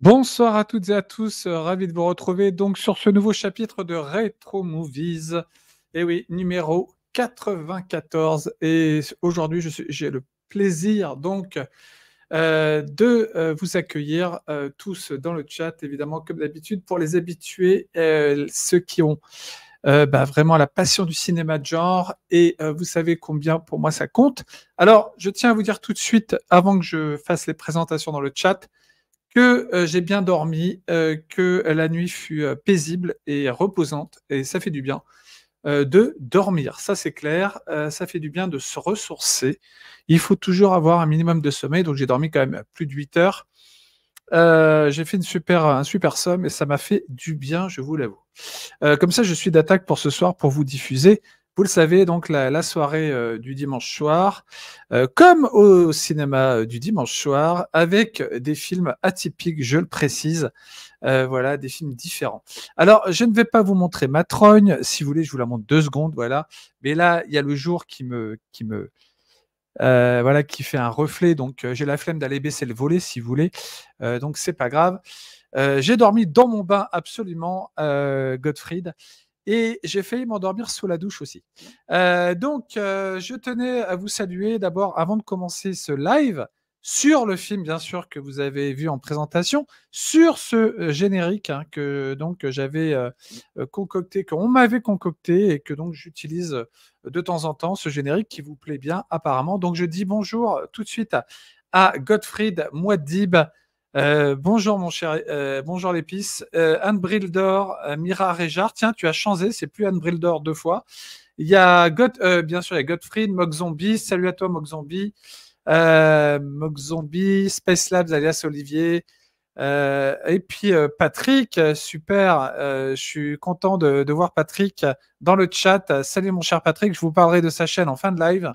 Bonsoir à toutes et à tous, euh, ravi de vous retrouver donc sur ce nouveau chapitre de Retro Movies. Et oui, numéro 94. Et aujourd'hui, j'ai le plaisir donc euh, de euh, vous accueillir tous dans le chat, évidemment, comme d'habitude, pour les habitués, ceux qui ont bah, vraiment la passion du cinéma de genre. Et vous savez combien pour moi ça compte. Alors, je tiens à vous dire tout de suite, avant que je fasse les présentations dans le chat, que euh, j'ai bien dormi, euh, que la nuit fut euh, paisible et reposante, et ça fait du bien de dormir, ça c'est clair, ça fait du bien de se ressourcer. Il faut toujours avoir un minimum de sommeil, donc j'ai dormi quand même plus de 8 heures. j'ai fait une super, un super somme et ça m'a fait du bien, je vous l'avoue. comme ça, je suis d'attaque pour ce soir pour vous diffuser vous le savez, donc la, soirée euh, du dimanche soir, euh, comme au, cinéma euh, du dimanche soir, avec des films atypiques, je le précise, voilà, des films différents. Alors, je ne vais pas vous montrer ma trogne, si vous voulez, je vous la montre deux secondes, voilà. Mais là, il y a le jour qui me, qui me, voilà, qui fait un reflet. Donc, j'ai la flemme d'aller baisser le volet, si vous voulez. Donc, donc, c'est pas grave. j'ai dormi dans mon bain absolument, Gottfried. Et j'ai failli m'endormir sous la douche aussi. Mmh. Euh, donc, euh, je tenais à vous saluer d'abord avant de commencer ce live sur le film, bien sûr, que vous avez vu en présentation, sur ce euh, générique hein, que donc j'avais concocté, qu'on m'avait concocté et que donc j'utilise de temps en temps, ce générique qui vous plaît bien apparemment. Donc, je dis bonjour tout de suite à, Gottfried Mouadib. Euh, bonjour mon cher, euh, bonjour l'épice. Euh, Anne Brildor, euh, Mira Réjard. Tiens, tu as changé, c'est plus Anne Brildor deux fois. Il y a God, euh, bien sûr, il y a Gottfried, Salut à toi Mogzombie. Mogzombie, Space Labs alias Olivier. et puis Patrick, super, je suis content de, voir Patrick dans le chat. Salut mon cher Patrick, je vous parlerai de sa chaîne en fin de live.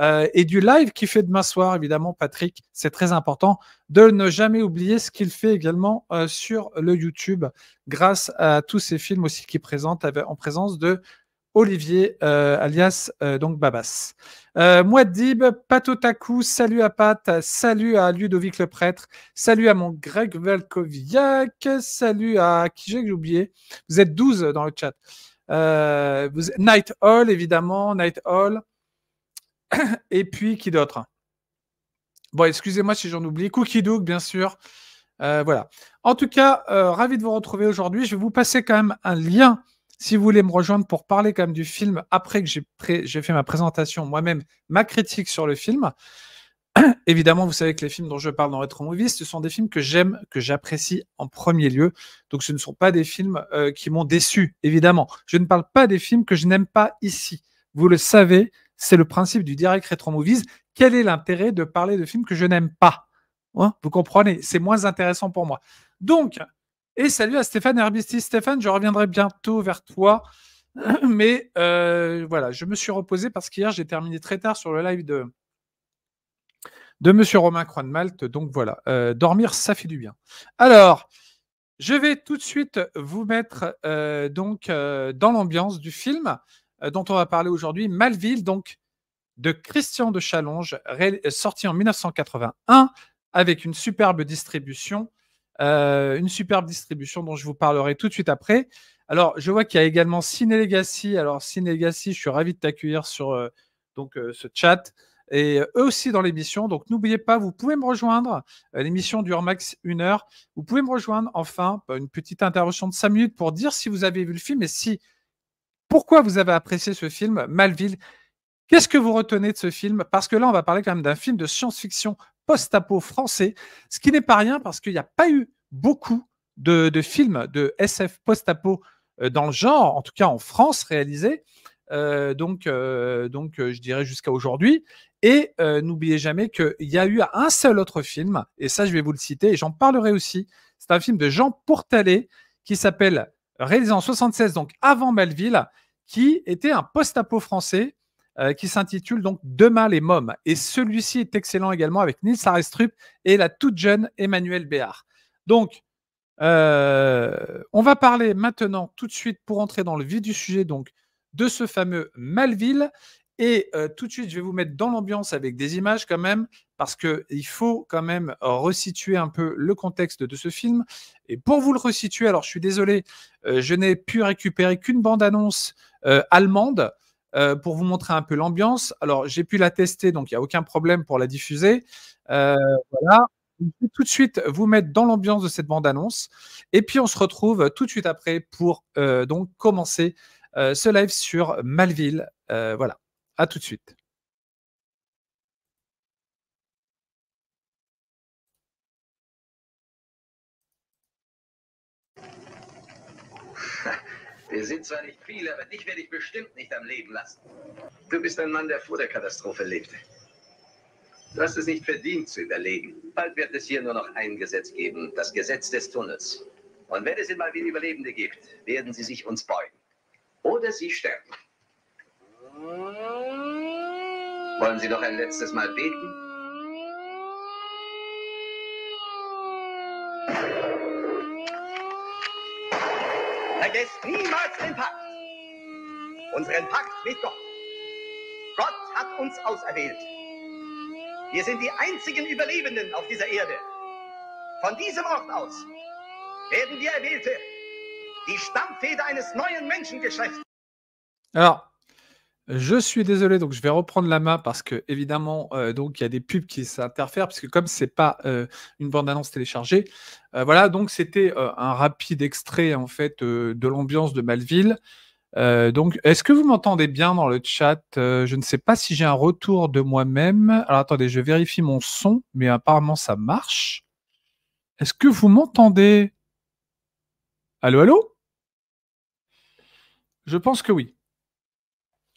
Euh, et du live qu'il fait demain soir, évidemment, Patrick. C'est très important de ne jamais oublier ce qu'il fait également euh, sur le YouTube, grâce à tous ces films aussi qu'il présente en présence de Olivier, euh, alias donc Babas. Euh, Mouadib, Patotaku, salut à Pat, salut à Ludovic le prêtre, salut à mon Greg Velkoviak, salut à qui j'ai oublié. Vous êtes 12 dans le chat. Night Hall, évidemment, Night Hall. Et puis, qui d'autre Bon, excusez-moi si j'en oublie. Cookie Doug, bien sûr. Euh, voilà. En tout cas, euh, ravi de vous retrouver aujourd'hui. Je vais vous passer quand même un lien si vous voulez me rejoindre pour parler quand même du film après que j'ai fait ma présentation moi-même, ma critique sur le film. Évidemment, vous savez que les films dont je parle dans Retro Movies, ce sont des films que j'aime, que j'apprécie en premier lieu. Donc, ce ne sont pas des films euh, qui m'ont déçu, évidemment. Je ne parle pas des films que je n'aime pas ici. Vous le savez, c'est le principe du direct rétro movies. Quel est l'intérêt de parler de films que je n'aime pas hein, Vous comprenez C'est moins intéressant pour moi. Donc, et salut à Stéphane Herbisti. Stéphane, je reviendrai bientôt vers toi. Mais euh, voilà, je me suis reposé parce qu'hier, j'ai terminé très tard sur le live de, de Monsieur Romain Croix de Malte. Donc voilà, euh, dormir, ça fait du bien. Alors, je vais tout de suite vous mettre euh, donc dans l'ambiance du film. Euh, dont on va parler aujourd'hui, Malville, donc de Christian de Challonge, euh, sorti en 1981 avec une superbe distribution, euh, une superbe distribution dont je vous parlerai tout de suite après. Alors, je vois qu'il y a également Ciné Legacy. Alors, Ciné Legacy, je suis ravi de t'accueillir sur donc, ce chat et eux aussi dans l'émission. Donc n'oubliez pas, vous pouvez me rejoindre. L'émission dure max une heure. Vous pouvez me rejoindre enfin, une petite intervention de cinq minutes pour dire si vous avez vu le film et si pourquoi vous avez apprécié ce film, Malville. Qu'est-ce que vous retenez de ce film Parce que là, on va parler quand même d'un film de science-fiction post-apo français, ce qui n'est pas rien parce qu'il n'y a pas eu beaucoup de, films de SF post-apo euh, dans le genre, en tout cas en France, réalisés. Euh, donc, euh, donc je dirais jusqu'à aujourd'hui. Et n'oubliez jamais qu'il y a eu un seul autre film, et ça, je vais vous le citer, et j'en parlerai aussi. C'est un film de Jean Pourtalet qui s'appelle, réalisé en 76, donc avant Malville, qui était un post-apo français euh, qui s'intitule donc Demain les mômes. Et celui-ci est excellent également avec Nils Arestrup et la toute jeune Emmanuelle Béard. Donc, euh, on va parler maintenant tout de suite pour entrer dans le vif du sujet donc de ce fameux Malville et euh, tout de suite, je vais vous mettre dans l'ambiance avec des images quand même, parce qu'il faut quand même resituer un peu le contexte de ce film. Et pour vous le resituer, alors je suis désolé, euh, je n'ai pu récupérer qu'une bande-annonce euh, allemande. pour vous montrer un peu l'ambiance. Alors, j'ai pu la tester, donc il n'y a aucun problème pour la diffuser. voilà. Je vais tout de suite vous mettre dans l'ambiance de cette bande-annonce. Et puis, on se retrouve tout de suite après pour donc commencer ce live sur Malville. voilà. À tout de suite. Wir sind zwar nicht viele, aber dich werde ich bestimmt nicht am Leben lassen. Du bist ein Mann, der vor der Katastrophe lebte. Du hast es nicht verdient zu überleben. Bald wird es hier nur noch ein Gesetz geben, das Gesetz des Tunnels. Und wenn es in Malvin Überlebende gibt, werden sie sich uns beugen. Oder sie sterben. Wollen Sie noch ein letztes Mal beten? Vergesst niemals den Pakt. Unseren Pakt mit Gott. Gott hat uns auserwählt. Wir sind die einzigen Überlebenden auf dieser Erde. Von diesem Ort aus werden wir Erwählte, die Stammväter eines neuen Menschengeschlechts. Ja, Je suis désolé, donc je vais reprendre la main parce que évidemment, euh, donc il y a des pubs qui s'interfèrent puisque comme c'est pas euh, une bande-annonce téléchargée, euh, voilà. Donc c'était un rapide extrait en fait de l'ambiance de Malville. donc, est-ce que vous m'entendez bien dans le chat Je ne sais pas si j'ai un retour de moi-même. Alors attendez, je vérifie mon son, mais apparemment ça marche. Est-ce que vous m'entendez Allô, allô Je pense que oui.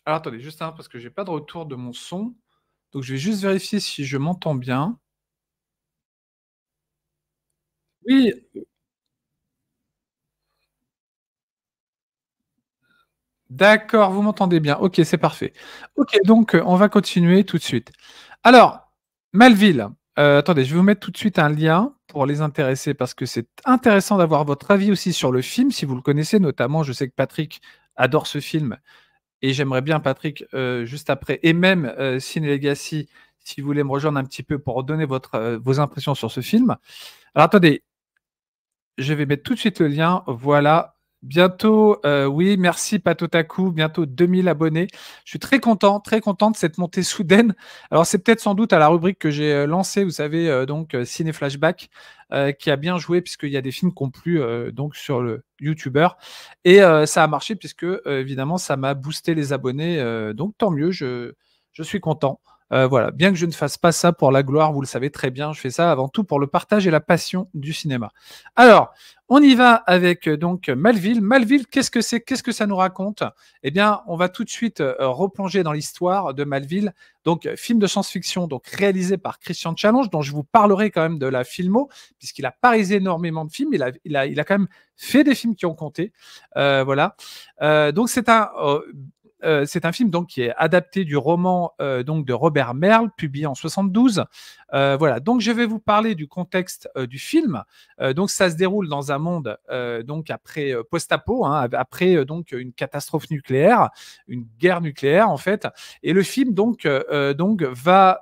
Alors attendez, juste un, parce que j'ai pas de retour de mon son. Donc je vais juste vérifier si je m'entends bien. Oui. D'accord, vous m'entendez bien. Ok, c'est parfait. Ok, donc euh, on va continuer tout de suite. Alors, Malville, euh, attendez, je vais vous mettre tout de suite un lien pour les intéresser parce que c'est intéressant d'avoir votre avis aussi sur le film, si vous le connaissez, notamment, je sais que Patrick adore ce film et j'aimerais bien, Patrick, euh, juste après, et même euh, Cine Legacy, si vous voulez me rejoindre un petit peu pour donner votre, euh, vos impressions sur ce film. Alors attendez, je vais mettre tout de suite le lien. Voilà Bientôt, euh, oui, merci Patotaku, bientôt 2000 abonnés. Je suis très content, très content de cette montée soudaine. Alors, c'est peut-être sans doute à la rubrique que j'ai euh, lancée, vous savez, euh, donc Ciné Flashback, qui a bien joué, puisqu'il y a des films qui ont plu donc, sur le YouTuber. Et ça a marché, puisque évidemment, ça m'a boosté les abonnés. donc, tant mieux, je, je suis content. Euh, voilà, bien que je ne fasse pas ça pour la gloire, vous le savez très bien, je fais ça avant tout pour le partage et la passion du cinéma. Alors, on y va avec euh, donc Malville. Malville, qu'est-ce que c'est Qu'est-ce que ça nous raconte Eh bien, on va tout de suite euh, replonger dans l'histoire de Malville. Donc, film de science-fiction, donc réalisé par Christian Challenge, dont je vous parlerai quand même de la filmo, puisqu'il a parisé énormément de films. Il a, il a, il a quand même fait des films qui ont compté. voilà. donc, c'est un euh, c'est un film donc qui est adapté du roman euh, donc de Robert Merle, publié en 72. Euh, voilà. Donc je vais vous parler du contexte du film. donc ça se déroule dans un monde donc après post-apo, hein, après donc une catastrophe nucléaire, une guerre nucléaire en fait. Et le film donc donc va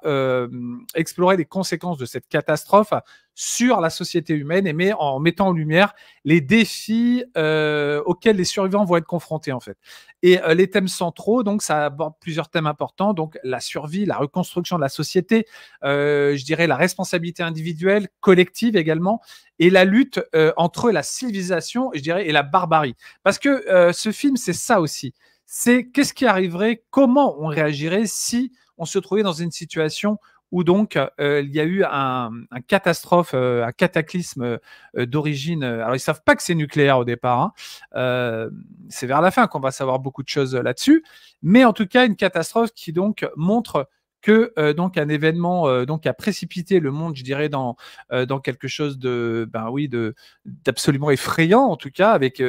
explorer les conséquences de cette catastrophe sur la société humaine et met, en mettant en lumière les défis euh, auxquels les survivants vont être confrontés en fait. Et euh, les thèmes centraux, donc ça aborde plusieurs thèmes importants, donc la survie, la reconstruction de la société, euh, je dirais la responsabilité individuelle, collective également, et la lutte entre la civilisation, je dirais, et la barbarie. Parce que ce film, c'est ça aussi. C'est qu'est-ce qui arriverait, comment on réagirait si on se trouvait dans une situation où donc euh, il y a eu un, catastrophe, euh, un cataclysme euh, d'origine. Alors ils savent pas que c'est nucléaire au départ. Hein, c'est vers la fin qu'on va savoir beaucoup de choses là-dessus, mais en tout cas une catastrophe qui donc montre que euh, donc un événement euh, donc a précipité le monde, je dirais, dans euh, dans quelque chose de ben oui de d'absolument effrayant en tout cas avec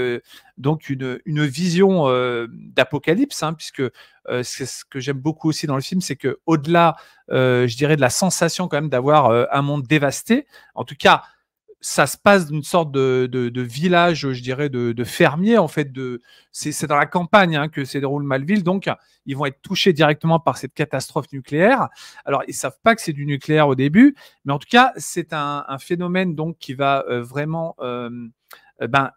donc une, vision d'apocalypse hein, puisque ce que j'aime beaucoup aussi dans le film, c'est que au-delà, je dirais, de la sensation quand même d'avoir un monde dévasté, en tout cas ça se passe d'une sorte de, de, village, je dirais, de, fermier, fermiers, en fait. De, c'est, dans la campagne hein, que se déroule Malville, donc ils vont être touchés directement par cette catastrophe nucléaire. Alors, ils ne savent pas que c'est du nucléaire au début, mais en tout cas, c'est un, phénomène donc qui va euh, vraiment... Euh, ben,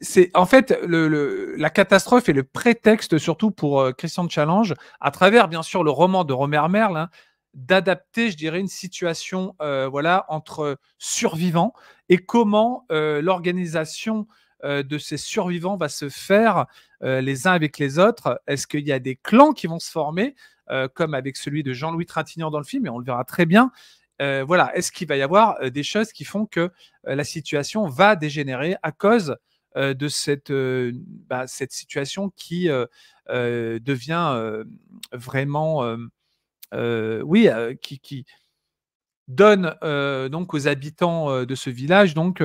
c'est en fait le, la catastrophe est le prétexte surtout pour euh, Christian de Challenge à travers bien sûr le roman de Romer Merle, hein, d'adapter, je dirais, une situation euh, voilà, entre survivants et comment euh, l'organisation euh, de ces survivants va se faire les uns avec les autres. Est-ce qu'il y a des clans qui vont se former, comme avec celui de Jean-Louis Trintignant dans le film, et on le verra très bien. voilà, est-ce qu'il va y avoir des choses qui font que la situation va dégénérer à cause de bah, cette situation qui devient vraiment euh, oui, euh, qui, donne euh, donc aux habitants de ce village donc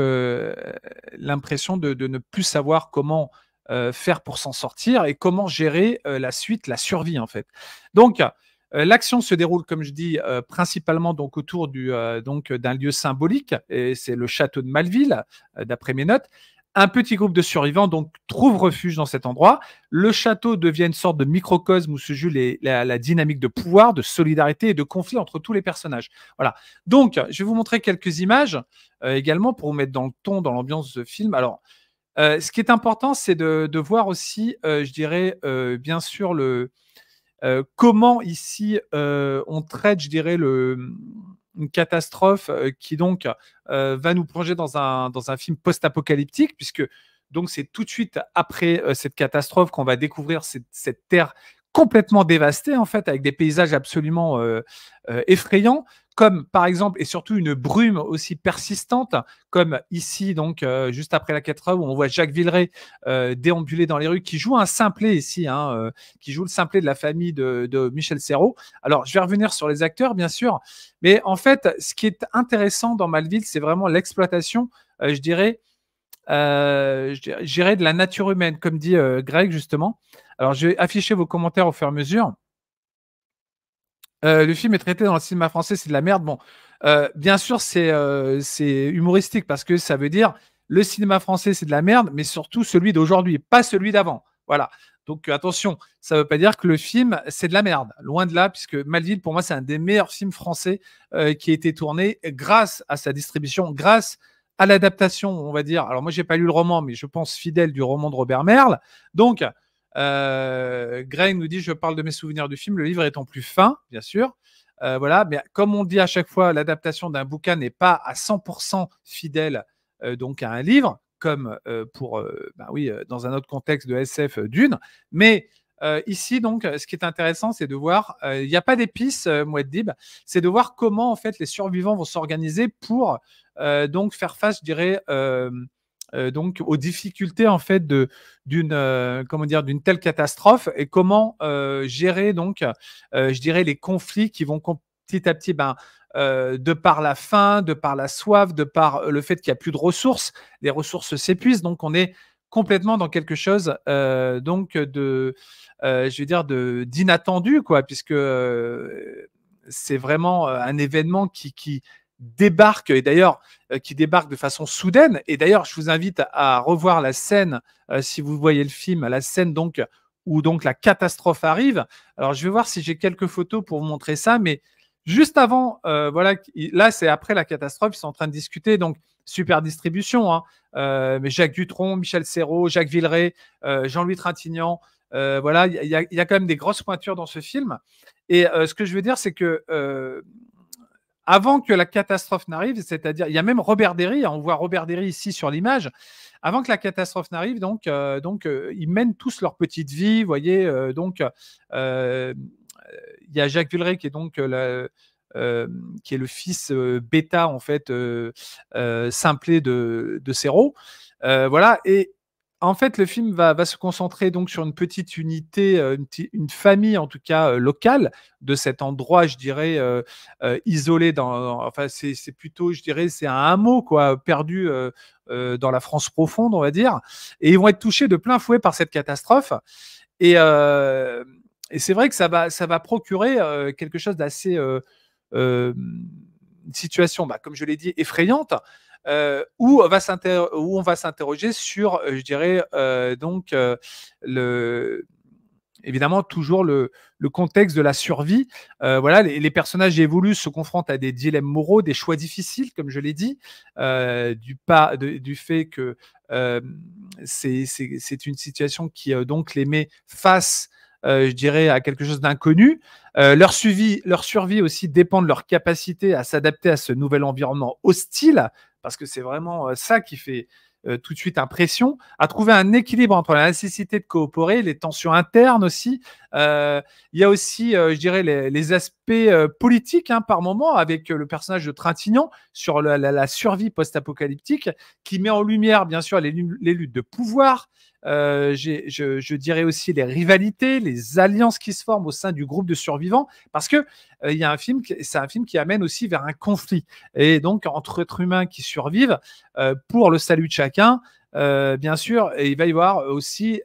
l'impression de, ne plus savoir comment faire pour s'en sortir et comment gérer la suite, la survie en fait. Donc L'action se déroule, comme je dis, principalement donc autour du donc d'un lieu symbolique, et c'est le château de Malville, d'après mes notes, un petit groupe de survivants donc trouve refuge dans cet endroit. Le château devient une sorte de microcosme où se joue la, dynamique de pouvoir, de solidarité et de conflit entre tous les personnages. Voilà. Donc, je vais vous montrer quelques images euh, également pour vous mettre dans le ton, dans l'ambiance de ce film. Alors, euh, ce qui est important, c'est de, voir aussi, euh, je dirais, bien sûr, le, comment ici on traite, je dirais, le, une catastrophe euh, qui donc euh, va nous plonger dans un, dans un film post-apocalyptique, puisque donc c'est tout de suite après euh, cette catastrophe qu'on va découvrir cette, terre complètement dévastée en fait avec des paysages absolument effrayants comme par exemple, et surtout une brume aussi persistante, comme ici, donc euh, juste après la 4 heures, où on voit Jacques Villeray euh, déambuler dans les rues, qui joue un simplet ici, hein, euh, qui joue le simplet de la famille de, Michel Serrault. Alors, je vais revenir sur les acteurs, bien sûr, mais en fait, ce qui est intéressant dans Malville, c'est vraiment l'exploitation, je dirais, je dirais, de la nature humaine, comme dit Greg, justement. Alors, je vais afficher vos commentaires au fur et à mesure. Euh, le film est traité dans le cinéma français, c'est de la merde. Bon, euh, bien sûr, euh, c'est humoristique parce que ça veut dire le cinéma français, c'est de la merde, mais surtout celui d'aujourd'hui, pas celui d'avant. Voilà. Donc attention, ça ne veut pas dire que le film, c'est de la merde. Loin de là, puisque Malville, pour moi, c'est un des meilleurs films français qui a été tourné grâce à sa distribution, grâce à l'adaptation, on va dire. Alors moi, je n'ai pas lu le roman, mais je pense fidèle du roman de Robert Merle. Donc, euh, nous dit Je parle de mes souvenirs du film, le livre étant plus fin, bien sûr. Euh, voilà, mais comme on dit à chaque fois, l'adaptation d'un bouquin n'est pas à 100% fidèle euh, donc à un livre, comme euh, pour, bah oui, dans un autre contexte de SF d'une. Mais ici, donc, ce qui est intéressant, c'est de voir, il n'y a pas d'épices, Mouaddib, c'est de voir comment en fait les survivants vont s'organiser pour donc faire face, je dirais euh, donc aux difficultés en fait de d'une euh, comment dire d'une telle catastrophe et comment euh, gérer donc je dirais les conflits qui vont petit à petit ben de par la faim, de par la soif, de par le fait qu'il n'y a plus de ressources, les ressources s'épuisent, donc on est complètement dans quelque chose donc de je vais dire de d'inattendu quoi, puisque c'est vraiment un événement qui, qui, débarque, et d'ailleurs euh, qui débarque de façon soudaine. Et d'ailleurs, je vous invite à, revoir la scène, euh, si vous voyez le film, la scène donc où donc la catastrophe arrive. Alors, je vais voir si j'ai quelques photos pour vous montrer ça, mais juste avant, euh, voilà, là c'est après la catastrophe, ils sont en train de discuter, donc super distribution. Hein. mais Jacques Dutron Michel Serrault, Jacques Villeray, Jean-Louis Trintignant, voilà, il y, y, a quand même des grosses pointures dans ce film. Et ce que je veux dire, c'est que avant que la catastrophe n'arrive, c'est-à-dire, il y a même Robert Derry, hein, on voit Robert Derry ici sur l'image, avant que la catastrophe n'arrive, donc, euh, donc euh, ils mènent tous leur petite vie, vous voyez, euh, il y a Jacques Villeray qui est donc qui est le fils bêta en fait simplé de, de Serrault, voilà et en fait, le film va, se concentrer donc sur une petite unité, euh, une, famille en tout cas euh, locale de cet endroit, je dirais, euh, isolé. Dans, enfin, c'est plutôt, je dirais, c'est un hameau quoi, perdu dans la France profonde, on va dire. Et ils vont être touchés de plein fouet par cette catastrophe. Et, c'est vrai que ça va, ça va procurer quelque chose d'assez une situation, bah, comme je l'ai dit, effrayante. Euh, où on va s'interroger sur, euh, je dirais, euh, donc, le évidemment toujours le, contexte de la survie. voilà, les, personnages évoluent, se confrontent à des dilemmes moraux, des choix difficiles, comme je l'ai dit, du, fait que c'est une situation qui donc les met face je dirais, à quelque chose d'inconnu. leur, leur survie aussi dépend de leur capacité à s'adapter à ce nouvel environnement hostile, parce que c'est vraiment euh, ça qui fait euh, tout de suite impression, à trouver un équilibre entre la nécessité de coopérer, les tensions internes aussi. Euh, il y a aussi, je dirais, les aspects euh, politique hein, par moment avec euh, le personnage de Trintignant sur la, survie post-apocalyptique qui met en lumière bien sûr les, luttes de pouvoir, euh, je, dirais aussi les rivalités, les alliances qui se forment au sein du groupe de survivants, parce que il y a un film, c'est un film qui amène aussi vers un conflit, et donc entre êtres humains qui survivent pour le salut de chacun, bien sûr, et il va y avoir aussi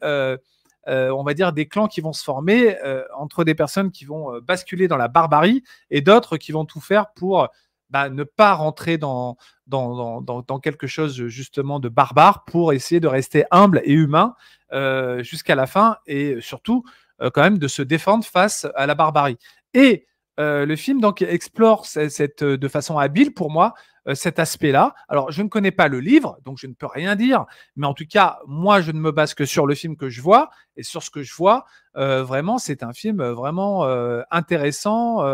euh, on va dire, des clans qui vont se former euh, entre des personnes qui vont euh, basculer dans la barbarie et d'autres qui vont tout faire pour bah, ne pas rentrer dans dans, quelque chose justement de barbare pour essayer de rester humble et humain jusqu'à la fin et surtout quand même de se défendre face à la barbarie. Et le film donc explore cette, de façon habile pour moi euh, cet aspect-là. Alors, je ne connais pas le livre, donc je ne peux rien dire, mais en tout cas, moi, je ne me base que sur le film que je vois, et sur ce que je vois, euh, vraiment, c'est un film euh, vraiment intéressant,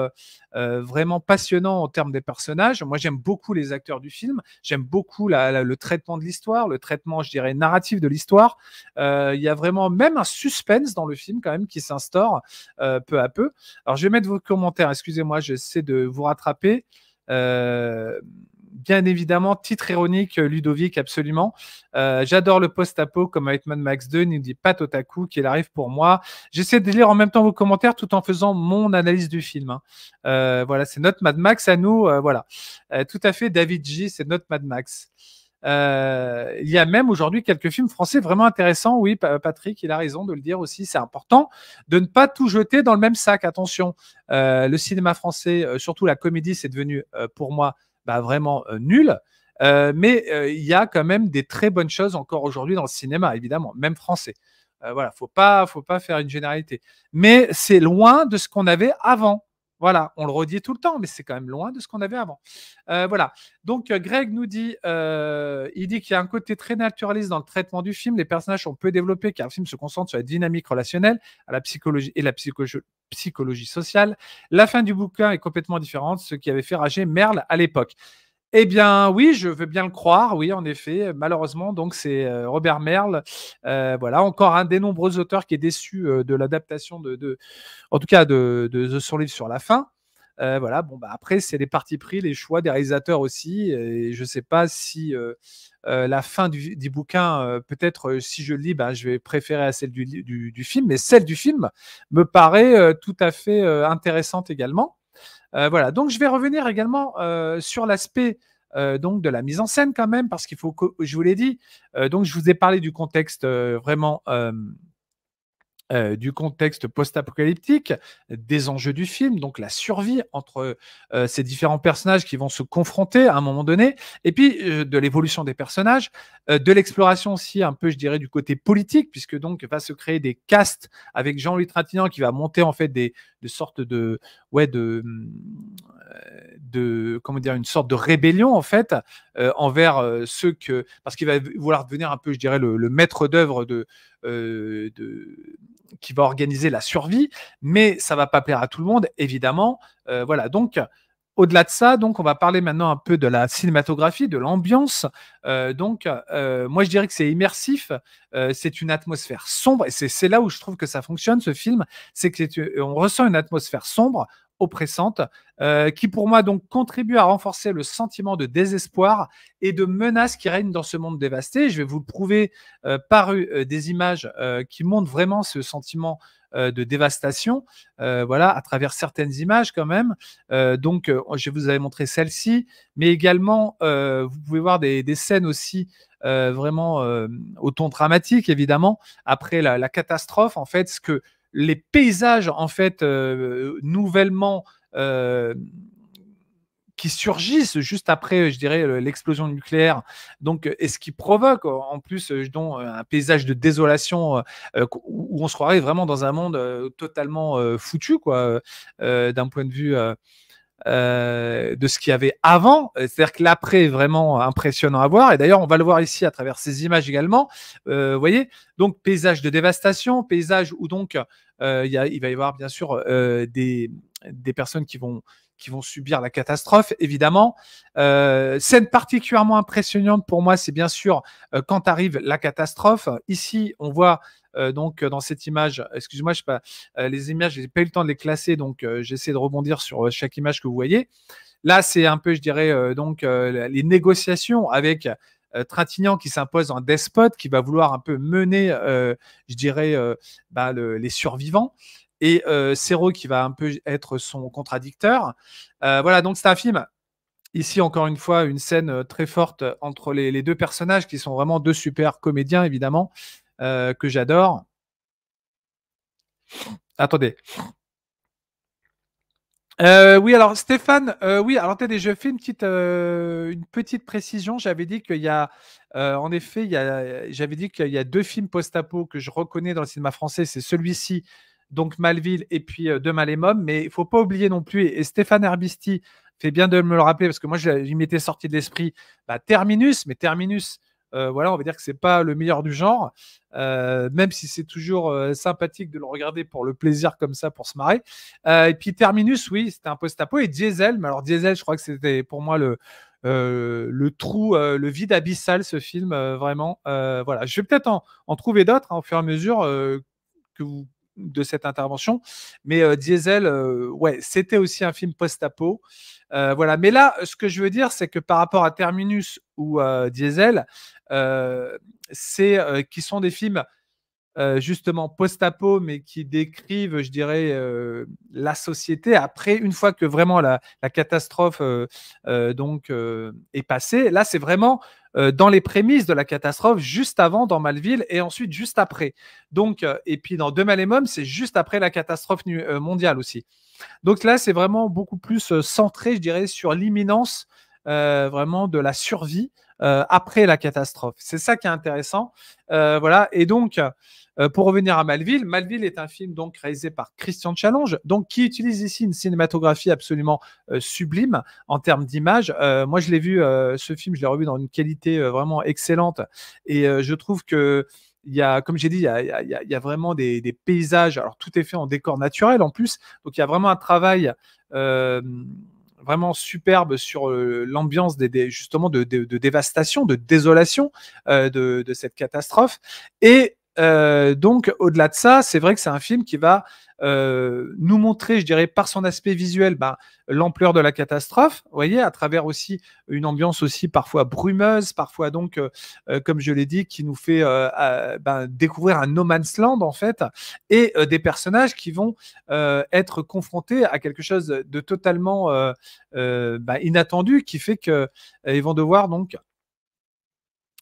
vraiment passionnant en termes des personnages. Moi, j'aime beaucoup les acteurs du film, j'aime beaucoup le traitement de l'histoire, le traitement, je dirais, narratif de l'histoire. Il y a vraiment même un suspense dans le film quand même qui s'instaure peu à peu. Alors, je vais mettre vos commentaires, excusez-moi, j'essaie de vous rattraper bien évidemment, titre ironique, euh, Ludovic, absolument. Euh, j'adore le post-apo comme avec Mad Max 2, nous dit à coup qu'il arrive pour moi. J'essaie de lire en même temps vos commentaires tout en faisant mon analyse du film. Hein. Euh, voilà, c'est notre Mad Max à nous. voilà, tout à fait, David J, c'est notre Mad Max. il y a même aujourd'hui quelques films français vraiment intéressants. Oui, Patrick, il a raison de le dire aussi. C'est important de ne pas tout jeter dans le même sac. Attention, le cinéma français, surtout la comédie, c'est devenu pour moi bah, vraiment euh, nul. Euh, mais euh, il y a quand même des très bonnes choses encore aujourd'hui dans le cinéma, évidemment, même français. voilà, faut pas, faut pas faire une généralité. Mais c'est loin de ce qu'on avait avant. Voilà, on le redit tout le temps, mais c'est quand même loin de ce qu'on avait avant. Euh, voilà. Donc, euh, Greg nous dit, euh, il dit qu'il y a un côté très naturaliste dans le traitement du film. Les personnages sont peu développés car le film se concentre sur la dynamique relationnelle, à la psychologie et la psychologie sociale. La fin du bouquin est complètement différente, ce qui avait fait rager Merle à l'époque. Eh bien, oui, je veux bien le croire. Oui, en effet, malheureusement, donc c'est euh, Robert Merle. Euh, voilà, encore un des nombreux auteurs qui est déçu euh, de l'adaptation de, en tout cas, de, son livre sur la fin. voilà, bon, bah, après, c'est les partis pris, les choix des réalisateurs aussi. Et je ne sais pas si la fin du, bouquin, peut-être si je le lis, bah, je vais préférer à celle du, du, film, mais celle du film me paraît tout à fait intéressante également. Euh, voilà, donc je vais revenir également euh, sur l'aspect euh, donc de la mise en scène quand même, parce qu'il faut, que, je vous l'ai dit, donc je vous ai parlé du contexte vraiment euh, du contexte post-apocalyptique, des enjeux du film, donc la survie entre euh, ces différents personnages qui vont se confronter à un moment donné, et puis euh, de l'évolution des personnages, de l'exploration aussi un peu, je dirais, du côté politique, puisque donc va se créer des castes avec Jean-Louis Trintignant qui va monter en fait des, sortes de, ouais, de, hum, de comment dire une sorte de rébellion en fait euh, envers euh, ceux que parce qu'il va vouloir devenir un peu je dirais le, maître d'œuvre euh, de, qui va organiser la survie mais ça va pas plaire à tout le monde évidemment voilà donc au-delà de ça, donc on va parler maintenant un peu de la cinématographie, de l'ambiance. donc, moi je dirais que c'est immersif, c'est une atmosphère sombre, et c'est là où je trouve que ça fonctionne ce film, c'est que on ressent une atmosphère sombre, oppressante, euh, qui pour moi donc contribue à renforcer le sentiment de désespoir et de menace qui règne dans ce monde dévasté. Je vais vous le prouver euh, par euh, des images qui montrent vraiment ce sentiment de dévastation, voilà, à travers certaines images quand même. donc, je vous avais montré celle-ci, mais également, vous pouvez voir des, scènes aussi vraiment au ton dramatique, évidemment, après la, la catastrophe, en fait, ce que les paysages en fait euh, nouvellement euh, qui surgissent juste après, je dirais, l'explosion nucléaire. Donc, est euh, ce qui provoque en plus un paysage de désolation où on se croirait vraiment dans un monde totalement foutu, quoi, d'un point de vue euh, de ce qu'il y avait avant. Euh, c'est-à-dire que l'après est vraiment impressionnant à voir. Et d'ailleurs, on va le voir ici à travers ces images également. Vous euh, voyez, donc paysage de dévastation, paysage où donc il, il va y avoir bien sûr des, des personnes qui vont qui vont subir la catastrophe, évidemment. Euh, scène particulièrement impressionnante pour moi, c'est bien sûr euh, quand arrive la catastrophe. Ici, on voit euh, donc dans cette image, excusez moi je pas, les images, j'ai pas eu le temps de les classer, donc j'essaie de rebondir sur chaque image que vous voyez. Là, c'est un peu, je dirais, donc les négociations avec Trintignant qui s'impose en despote, qui va vouloir un peu mener, je dirais, bah, les survivants et euh, qui va un peu être son contradicteur. Euh, voilà, donc c'est un film. Ici, encore une fois, une scène euh, très forte entre les, deux personnages qui sont vraiment deux super comédiens, évidemment, euh, que j'adore. Attendez. oui, alors Stéphane, oui, alors attendez, je fais une petite, une petite précision. J'avais dit qu'il y a, en effet, il y j'avais dit qu'il y a deux films post-apo que je reconnais dans le cinéma français. C'est celui-ci donc Malville et puis euh, De Malémum Mais il faut pas oublier non plus, et, Stéphane Herbisti fait bien de me le rappeler parce que moi, il m'était sorti de l'esprit bah, Terminus, mais Terminus. Euh, voilà, on va dire que c'est pas le meilleur du genre, euh, même si c'est toujours sympathique de le regarder pour le plaisir comme ça, pour se marrer. et puis Terminus, oui, c'était un post-apo et Diesel. Mais alors Diesel, je crois que c'était pour moi le le trou, le vide abyssal, ce film vraiment. voilà, je vais peut-être en, trouver d'autres en hein, au fur et à mesure que vous de cette intervention. Mais euh, Diesel, euh, ouais, c'était aussi un film post-apo. Euh, voilà. Mais là, ce que je veux dire, c'est que par rapport à Terminus ou Diesel, c'est qui sont des films euh, justement post-apo, mais qui décrivent, je dirais, euh, la société. Après, une fois que vraiment la, catastrophe euh, donc est passée, là, c'est vraiment dans les prémices de la catastrophe, juste avant dans Malville et ensuite juste après. Donc, et puis dans De Mal c'est juste après la catastrophe mondiale aussi. Donc là, c'est vraiment beaucoup plus centré, je dirais, sur l'imminence vraiment de la survie euh, après la catastrophe. C'est ça qui est intéressant. Euh, voilà. Et donc, euh, pour revenir à Malville, Malville est un film donc réalisé par Christian Challenge, donc qui utilise ici une cinématographie absolument sublime en termes d'image. moi, je l'ai vu, ce film, je l'ai revu dans une qualité vraiment excellente, et je trouve que il y a, comme j'ai dit, il y a, vraiment des, des, paysages. Alors tout est fait en décor naturel en plus, donc il y a vraiment un travail vraiment superbe sur euh, l'ambiance des, justement de, dévastation, de désolation euh, de, de cette catastrophe. Et euh, donc, au-delà de ça, c'est vrai que c'est un film qui va euh, nous montrer, je dirais, par son aspect visuel, bah, l'ampleur de la catastrophe. Vous voyez, à travers aussi une ambiance aussi parfois brumeuse, parfois donc, euh, comme je l'ai dit, qui nous fait ben, découvrir un no man's land en fait, et des personnages qui vont être confrontés à quelque chose de totalement ben, inattendu, qui fait qu'ils ils vont devoir donc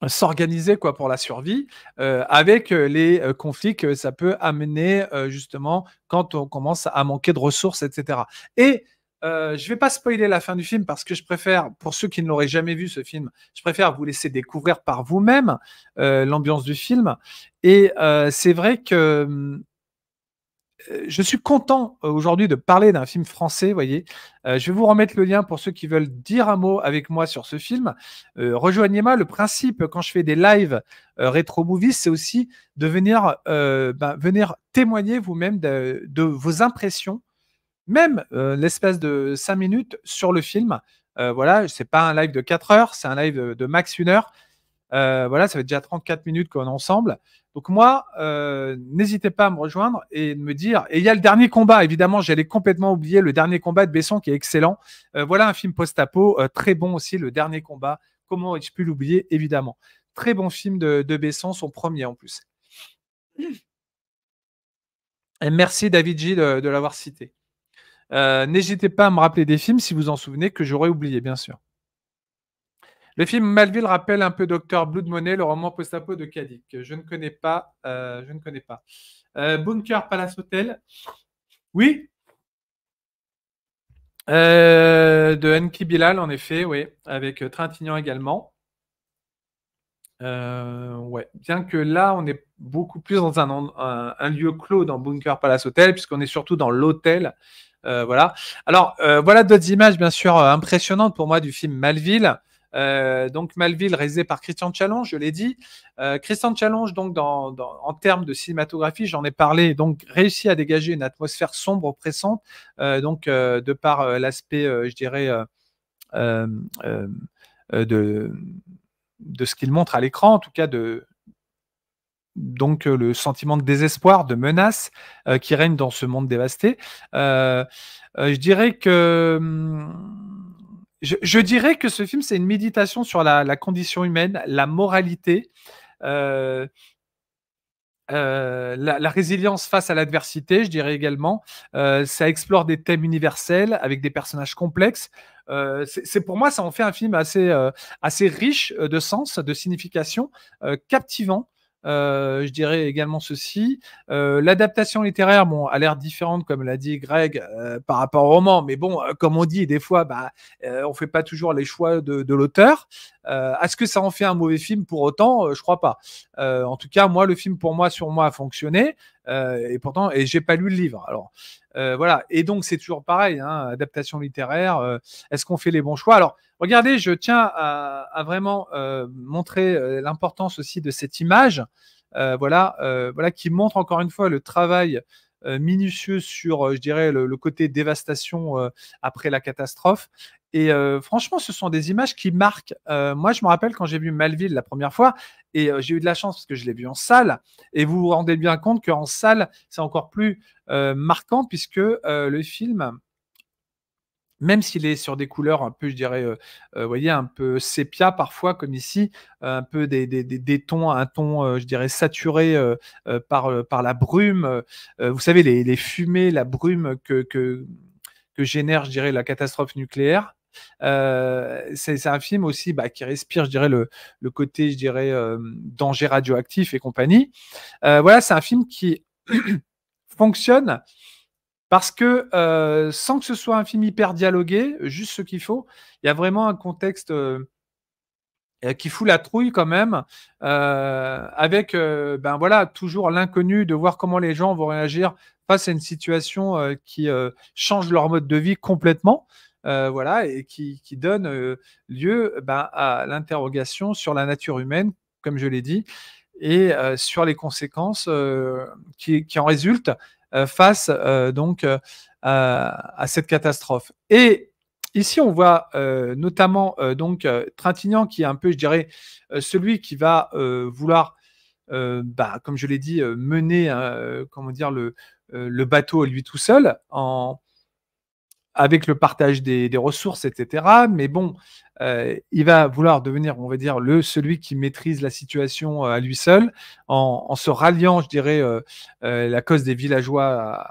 s'organiser quoi pour la survie euh, avec euh, les euh, conflits que ça peut amener justement quand on commence à manquer de ressources etc et je vais pas spoiler la fin du film parce que je préfère pour ceux qui ne l'auraient jamais vu ce film je préfère vous laisser découvrir par vous-même l'ambiance du film et c'est vrai que hum, euh, je suis content euh, aujourd'hui de parler d'un film français, voyez. Euh, je vais vous remettre le lien pour ceux qui veulent dire un mot avec moi sur ce film. Rejoignez-moi. Le principe, quand je fais des lives rétro movies, c'est aussi de venir, ben, venir témoigner vous-même de, vos impressions, même l'espace de cinq minutes sur le film. voilà, n'est pas un live de 4 heures, c'est un live de, max une heure. voilà, ça fait déjà 34 minutes qu'on est ensemble. Donc moi, euh, n'hésitez pas à me rejoindre et de me dire. Et il y a le dernier combat, évidemment, j'allais complètement oublier le dernier combat de Besson qui est excellent. Euh, voilà un film post-apo, euh, très bon aussi, le dernier combat. Comment ai-je pu l'oublier, évidemment. Très bon film de, Besson, son premier en plus. Et merci David G de, de l'avoir cité. n'hésitez pas à me rappeler des films si vous en souvenez que j'aurais oublié, bien sûr. Les films Malville rappelle un peu Docteur Blood Money, le roman post-apo de Kadik. Je ne connais pas. Euh, je ne connais pas. Euh, Bunker Palace Hotel. Oui. Euh, de Enki Bilal, en effet, oui. Avec Trintignant également. ouais. Bien que là, on est beaucoup plus dans un, lieu clos dans Bunker Palace Hotel, puisqu'on est surtout dans l'hôtel. voilà. Alors, voilà d'autres images, bien sûr, impressionnantes pour moi du film Malville. Euh, donc Malville, réalisé par Christian Challonge, je l'ai dit. Euh, Christian Challenge, donc dans, en termes de cinématographie, j'en ai parlé, donc réussi à dégager une atmosphère sombre, oppressante, euh, donc de par l'aspect, je dirais, de, ce qu'il montre à l'écran, en tout cas de, donc le sentiment de désespoir, de menace qui règne dans ce monde dévasté. je dirais que hum, je, dirais que ce film, c'est une méditation sur la, condition humaine, la moralité, euh, euh, la, résilience face à l'adversité, je dirais également. Euh, ça explore des thèmes universels avec des personnages complexes. c'est pour moi, ça en fait un film assez, assez riche de sens, de signification, captivant. Euh, je dirais également ceci. Euh, l'adaptation littéraire, bon, a l'air différente, comme l'a dit Greg, euh, par rapport au roman, mais bon, comme on dit, des fois, bah, on fait pas toujours les choix de, de l'auteur. Est-ce que ça en fait un mauvais film pour autant Je crois pas. en tout cas, moi, le film pour moi, sur moi, a fonctionné. Euh, et pourtant, et j'ai pas lu le livre. Alors euh, voilà. Et donc c'est toujours pareil, hein, adaptation littéraire. Euh, est-ce qu'on fait les bons choix Alors regardez, je tiens à, vraiment montrer l'importance aussi de cette image. voilà, voilà qui montre encore une fois le travail minutieux sur, je dirais, le, côté dévastation après la catastrophe. Et euh, franchement, ce sont des images qui marquent. Euh, moi, je me rappelle quand j'ai vu Malville la première fois, et euh, j'ai eu de la chance parce que je l'ai vu en salle. Et vous vous rendez bien compte qu'en salle, c'est encore plus marquant puisque le film, même s'il est sur des couleurs un peu, je dirais, vous voyez, un peu sépia parfois, comme ici, un peu des, des, tons, un ton, je dirais, saturé par, par la brume. vous savez, les, fumées, la brume que, que génère, je dirais, la catastrophe nucléaire. Euh, c'est un film aussi bah, qui respire, je dirais, le, côté, je dirais, euh, danger radioactif et compagnie. Euh, voilà, c'est un film qui fonctionne parce que sans que ce soit un film hyper dialogué, juste ce qu'il faut, il y a vraiment un contexte qui fout la trouille quand même, avec ben voilà toujours l'inconnu de voir comment les gens vont réagir face à une situation qui change leur mode de vie complètement. Euh, voilà, et qui, donne euh, lieu euh, ben, à l'interrogation sur la nature humaine, comme je l'ai dit, et sur les conséquences qui, en résultent face donc à cette catastrophe. Et ici, on voit notamment donc Trintignant qui est un peu, je dirais, celui qui va vouloir ben, comme je l'ai dit, mener comment dire, le, bateau bateau lui tout seul en, avec le partage des, ressources, etc. Mais bon, euh, il va vouloir devenir, on va dire, le celui qui maîtrise la situation euh, à lui seul, en, se ralliant, je dirais, euh, la cause des villageois,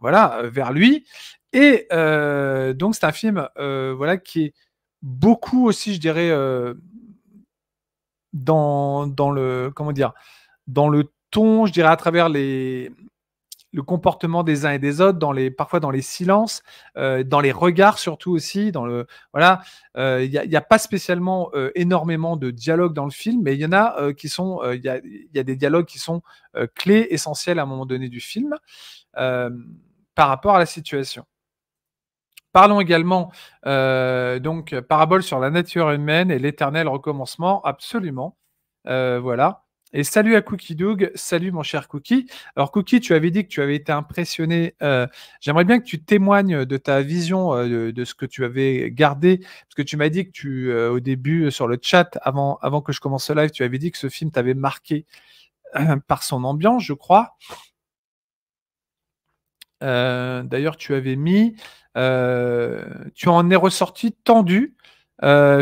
voilà, vers lui. Et donc c'est un film, voilà, qui est beaucoup aussi, je dirais, dans, dans le, comment dire, dans le ton, je dirais, à travers les, le comportement des uns et des autres, dans les, parfois dans les silences, euh, dans les regards surtout aussi. Dans le, voilà, euh, il n'y a, pas spécialement euh, énormément de dialogues dans le film, mais il y en a qui sont, il y a, y, a, des dialogues qui sont clés, essentiels à un moment donné du film par rapport à la situation. Parlons également donc parabole sur la nature humaine et l'éternel recommencement, absolument. voilà. Et salut à Cookie Doug, salut mon cher Cookie. Alors Cookie, tu avais dit que tu avais été impressionné. Euh, j'aimerais bien que tu témoignes de ta vision euh, de, ce que tu avais gardé, parce que tu m'as dit que tu, euh, au début, sur le chat, avant, avant que je commence le live, tu avais dit que ce film t'avait marqué par son ambiance, je crois. D'ailleurs, tu avais mis, tu en es ressorti tendu,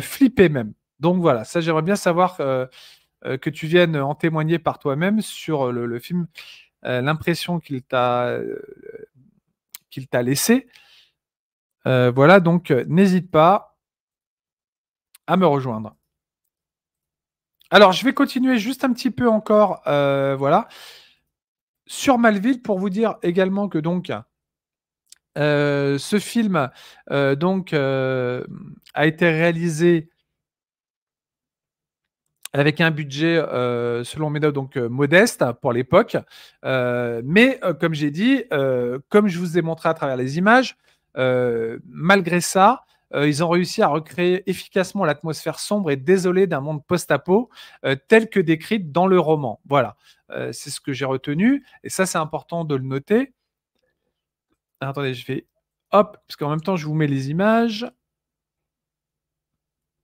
flippé même. Donc voilà, ça j'aimerais bien savoir euh, que tu viennes en témoigner par toi-même sur euh, le, film, euh, l'impression qu'il t'a qu'il t'a laissé. voilà, donc n'hésite pas à me rejoindre. Alors, je vais continuer juste un petit peu encore, voilà, sur Malville pour vous dire également que donc ce film donc a été réalisé avec un budget, euh, selon notes donc euh, modeste pour l'époque. Euh, mais comme j'ai dit, comme je vous ai montré à travers les images, malgré ça, ils ont réussi à recréer efficacement l'atmosphère sombre et désolée d'un monde post-apo tel que décrite dans le roman. Voilà, c'est ce que j'ai retenu. Et ça, c'est important de le noter. Attendez, je vais hop, parce qu'en même temps, je vous mets les images.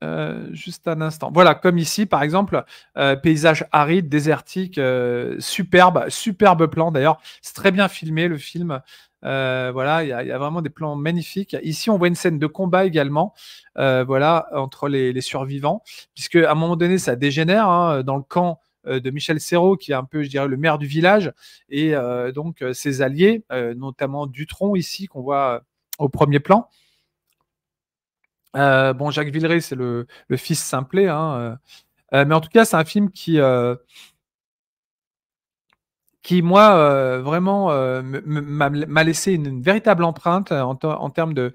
Euh, juste un instant. Voilà, comme ici, par exemple, euh, paysage aride, désertique, euh, superbe, superbe plan d'ailleurs. C'est très bien filmé le film. voilà, il y, a vraiment des plans magnifiques. Ici, on voit une scène de combat également, voilà, entre les, survivants, puisque à un moment donné, ça dégénère hein, dans le camp de Michel Serrault, qui est un peu, je dirais, le maire du village, et donc ses alliés, notamment Dutron ici, qu'on voit au premier plan. Euh, bon, Jacques Villeray, c'est le, fils simplet. Hein, euh. Euh, mais en tout cas, c'est un film qui, qui moi, vraiment m'a laissé une, véritable empreinte en, termes de.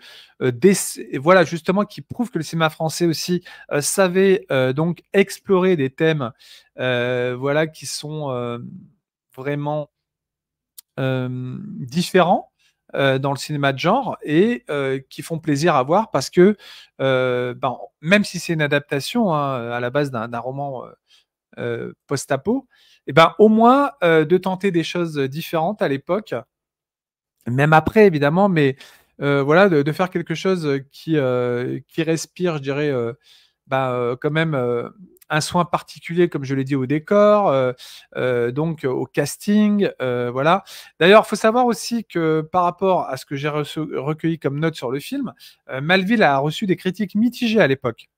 voilà, justement, qui prouve que le cinéma français aussi savait donc explorer des thèmes voilà, qui sont vraiment différents euh, dans le cinéma de genre et euh, qui font plaisir à voir parce que, euh, ben, même si c'est une adaptation hein, à la base d'un roman post-apo, et eh ben, au moins de tenter des choses différentes à l'époque, même après évidemment, mais voilà, de, faire quelque chose qui, qui respire, je dirais, ben, quand même un soin particulier, comme je l'ai dit, au décor, euh, euh, donc euh, au casting, voilà. D'ailleurs, il faut savoir aussi que par rapport à ce que j'ai recueilli comme note sur le film, Malville a reçu des critiques mitigées à l'époque.